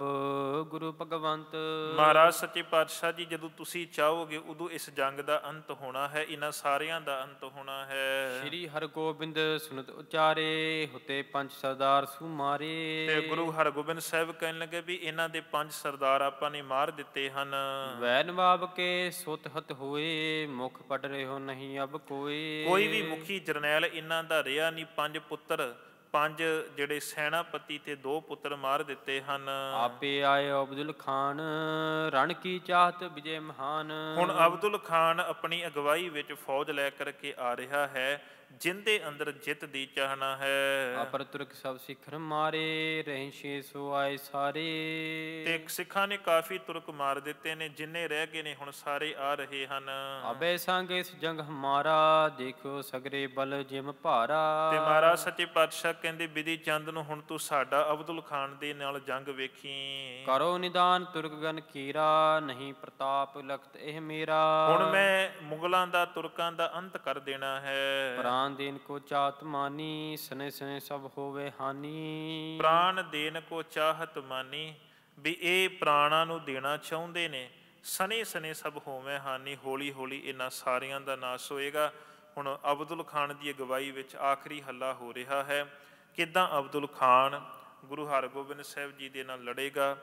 Speaker 2: ਗੁਰੂ ਭਗਵੰਤ ਮਹਾਰਾਜ
Speaker 1: ਸੱਚੇ ਪਾਤਸ਼ਾਹ ਜੀ ਜਦੋਂ ਤੁਸੀਂ ਚਾਹੋਗੇ ਉਦੋਂ ਇਸ ਜੰਗ ਦਾ ਅੰਤ ਹੋਣਾ ਹੈ ਇਹਨਾਂ ਸਾਰਿਆਂ ਦਾ ਅੰਤ ਹੋਣਾ ਹੈ ਸ੍ਰੀ
Speaker 2: ਹਰਗੋਬਿੰਦ ਸੁਨਤ ਉਚਾਰੇ
Speaker 1: ਹੁਤੇ ਪੰਜ ਸਰਦਾਰ ਸੂ ਮਾਰੇ ਤੇ ਗੁਰੂ ਹਰਗੋਬਿੰਦ ਸਾਹਿਬ ਕਹਿਣ ਲੱਗੇ ਵੀ ਇਹਨਾਂ ਦੇ ਪੰਜ ਸਰਦਾਰ ਆਪਾਂ ਨੇ ਮਾਰ ਦਿੱਤੇ ਹਨ ਵੈ
Speaker 2: ਨਵਾਬ ਕੇ ਸੁਤ ਹਤ ਹੋਏ ਮੁਖ ਪੜ ਰਹੇ ਹੋ ਨਹੀਂ ਅਬ ਕੋਈ ਕੋਈ ਵੀ ਮੁਖੀ
Speaker 1: ਜਰਨੈਲ ਇਹਨਾਂ ਦਾ ਰਿਆ ਨਹੀਂ ਪੰਜ ਪੁੱਤਰ ਪੰਜ ਜਿਹੜੇ ਸੈਨਾਪਤੀ ਤੇ ਦੋ ਪੁੱਤਰ ਮਾਰ ਦਿੱਤੇ ਹਨ ਆਪੇ ਆਏ ਅਬਦੁਲ ਖਾਨ ਰਣ ਕੀ ਚਾਹਤ ਵਿਜੇ ਮਹਾਨ ਹੁਣ ਅਬਦੁਲ ਖਾਨ ਆਪਣੀ ਅਗਵਾਈ ਵਿੱਚ ਫੌਜ ਲੈ ਕਰਕੇ ਆ ਰਿਹਾ ਹੈ ਜਿੰਦੇ ਅੰਦਰ ਜਿੱਤ ਦੀ ਚਾਹਨਾ ਹੈ ਆਪਰ ਤੁਰਕ ਸਭ ਸਿਖਰ ਮਾਰੇ ਰਹਿ ਛੇ ਸੋ ਆਏ ਸਾਰੇ ਤੇ ਸਿੱਖਾਂ ਨੇ ਕਾਫੀ ਤੁਰਕ ਮਾਰ ਦਿੱਤੇ ਨੇ ਜਿੰਨੇ ਰਹਿ ਗਏ ਨੇ ਹੁਣ ਸਾਰੇ ਆ ਰਹੇ ਹਨ ਅਬੇ
Speaker 2: ਸੰਗ ਇਸ ਜੰਗ ਹਮਾਰਾ ਦੇਖੋ ਸਗਰੇ ਬਲ ਜਿਮ ਭਾਰਾ ਤੇ ਮਹਾਰਾ ਸੱਚੇ
Speaker 1: ਪਾਤਸ਼ਾਹ ਕਹਿੰਦੇ ਬਿਧੀ ਚੰਦ ਨੂੰ ਹੁਣ ਤੂੰ ਸਾਡਾ ਅਬਦੁਲ ਖਾਨ ਦੇ ਨਾਲ ਜੰਗ ਵੇਖੀ
Speaker 2: ਕਰੋ ਨਿਦਾਨ ਤੁਰਕ ਗਨ ਕੀਰਾ ਨਹੀਂ ਪ੍ਰਤਾਪ ਲਖਤ ਇਹ ਮੇਰਾ ਹੁਣ ਮੈਂ ਮੁਗਲਾਂ ਦਾ ਤੁਰਕਾਂ ਦਾ ਅੰਤ ਕਰ ਦੇਣਾ ਹੈ ਪ੍ਰਾਨ ਦੇਨ ਕੋ ਚਾਹਤ ਮਾਨੀ ਸਨੇ ਸਨੇ ਸਭ ਹੋਵੇ ਹਾਨੀ ਪ੍ਰਾਨ
Speaker 1: ਦੇਨ ਕੋ ਚਾਹਤ ਮਾਨੀ ਵੀ ਇਹ ਪ੍ਰਾਣਾ ਨੂੰ ਦੇਣਾ ਚਾਹੁੰਦੇ ਨੇ ਸਨੇ ਸਨੇ ਸਭ ਹੋਵੇ ਹਾਨੀ ਹੌਲੀ ਹੌਲੀ ਇਹਨਾਂ ਸਾਰਿਆਂ ਦਾ ਨਾਸ਼ ਹੋਏਗਾ ਹੁਣ ਅਬਦੁਲ ਖਾਨ ਦੀ ਅਗਵਾਈ ਵਿੱਚ ਆਖਰੀ ਹੱਲਾ ਹੋ ਰਿਹਾ ਹੈ ਕਿਦਾਂ ਅਬਦੁਲ ਖਾਨ ਗੁਰੂ ਹਰਗੋਬਿੰਦ ਸਾਹਿਬ ਜੀ ਦੇ ਨਾਲ ਲੜੇਗਾ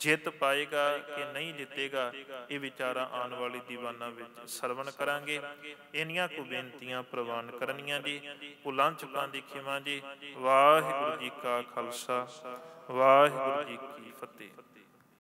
Speaker 1: ਜਿੱਤ ਪਾਏਗਾ ਕਿ ਨਹੀਂ ਜਿੱਤੇਗਾ ਇਹ ਵਿਚਾਰਾ ਆਉਣ ਵਾਲੀ ਦੀਵਾਨਾ ਵਿੱਚ ਸਰਵਣ ਕਰਾਂਗੇ ਇਨੀਆਂ ਕੋ ਬੇਨਤੀਆਂ ਪ੍ਰਵਾਨ ਕਰਨੀਆਂ ਜੀ ਭੁਲਾਂ ਚੁਕਾਂ ਦੀ ਖਿਮਾ ਜੀ ਵਾਹਿਗੁਰੂ ਜੀ ਕਾ ਖਾਲਸਾ ਵਾਹਿਗੁਰੂ ਜੀ ਕੀ ਫਤਿਹ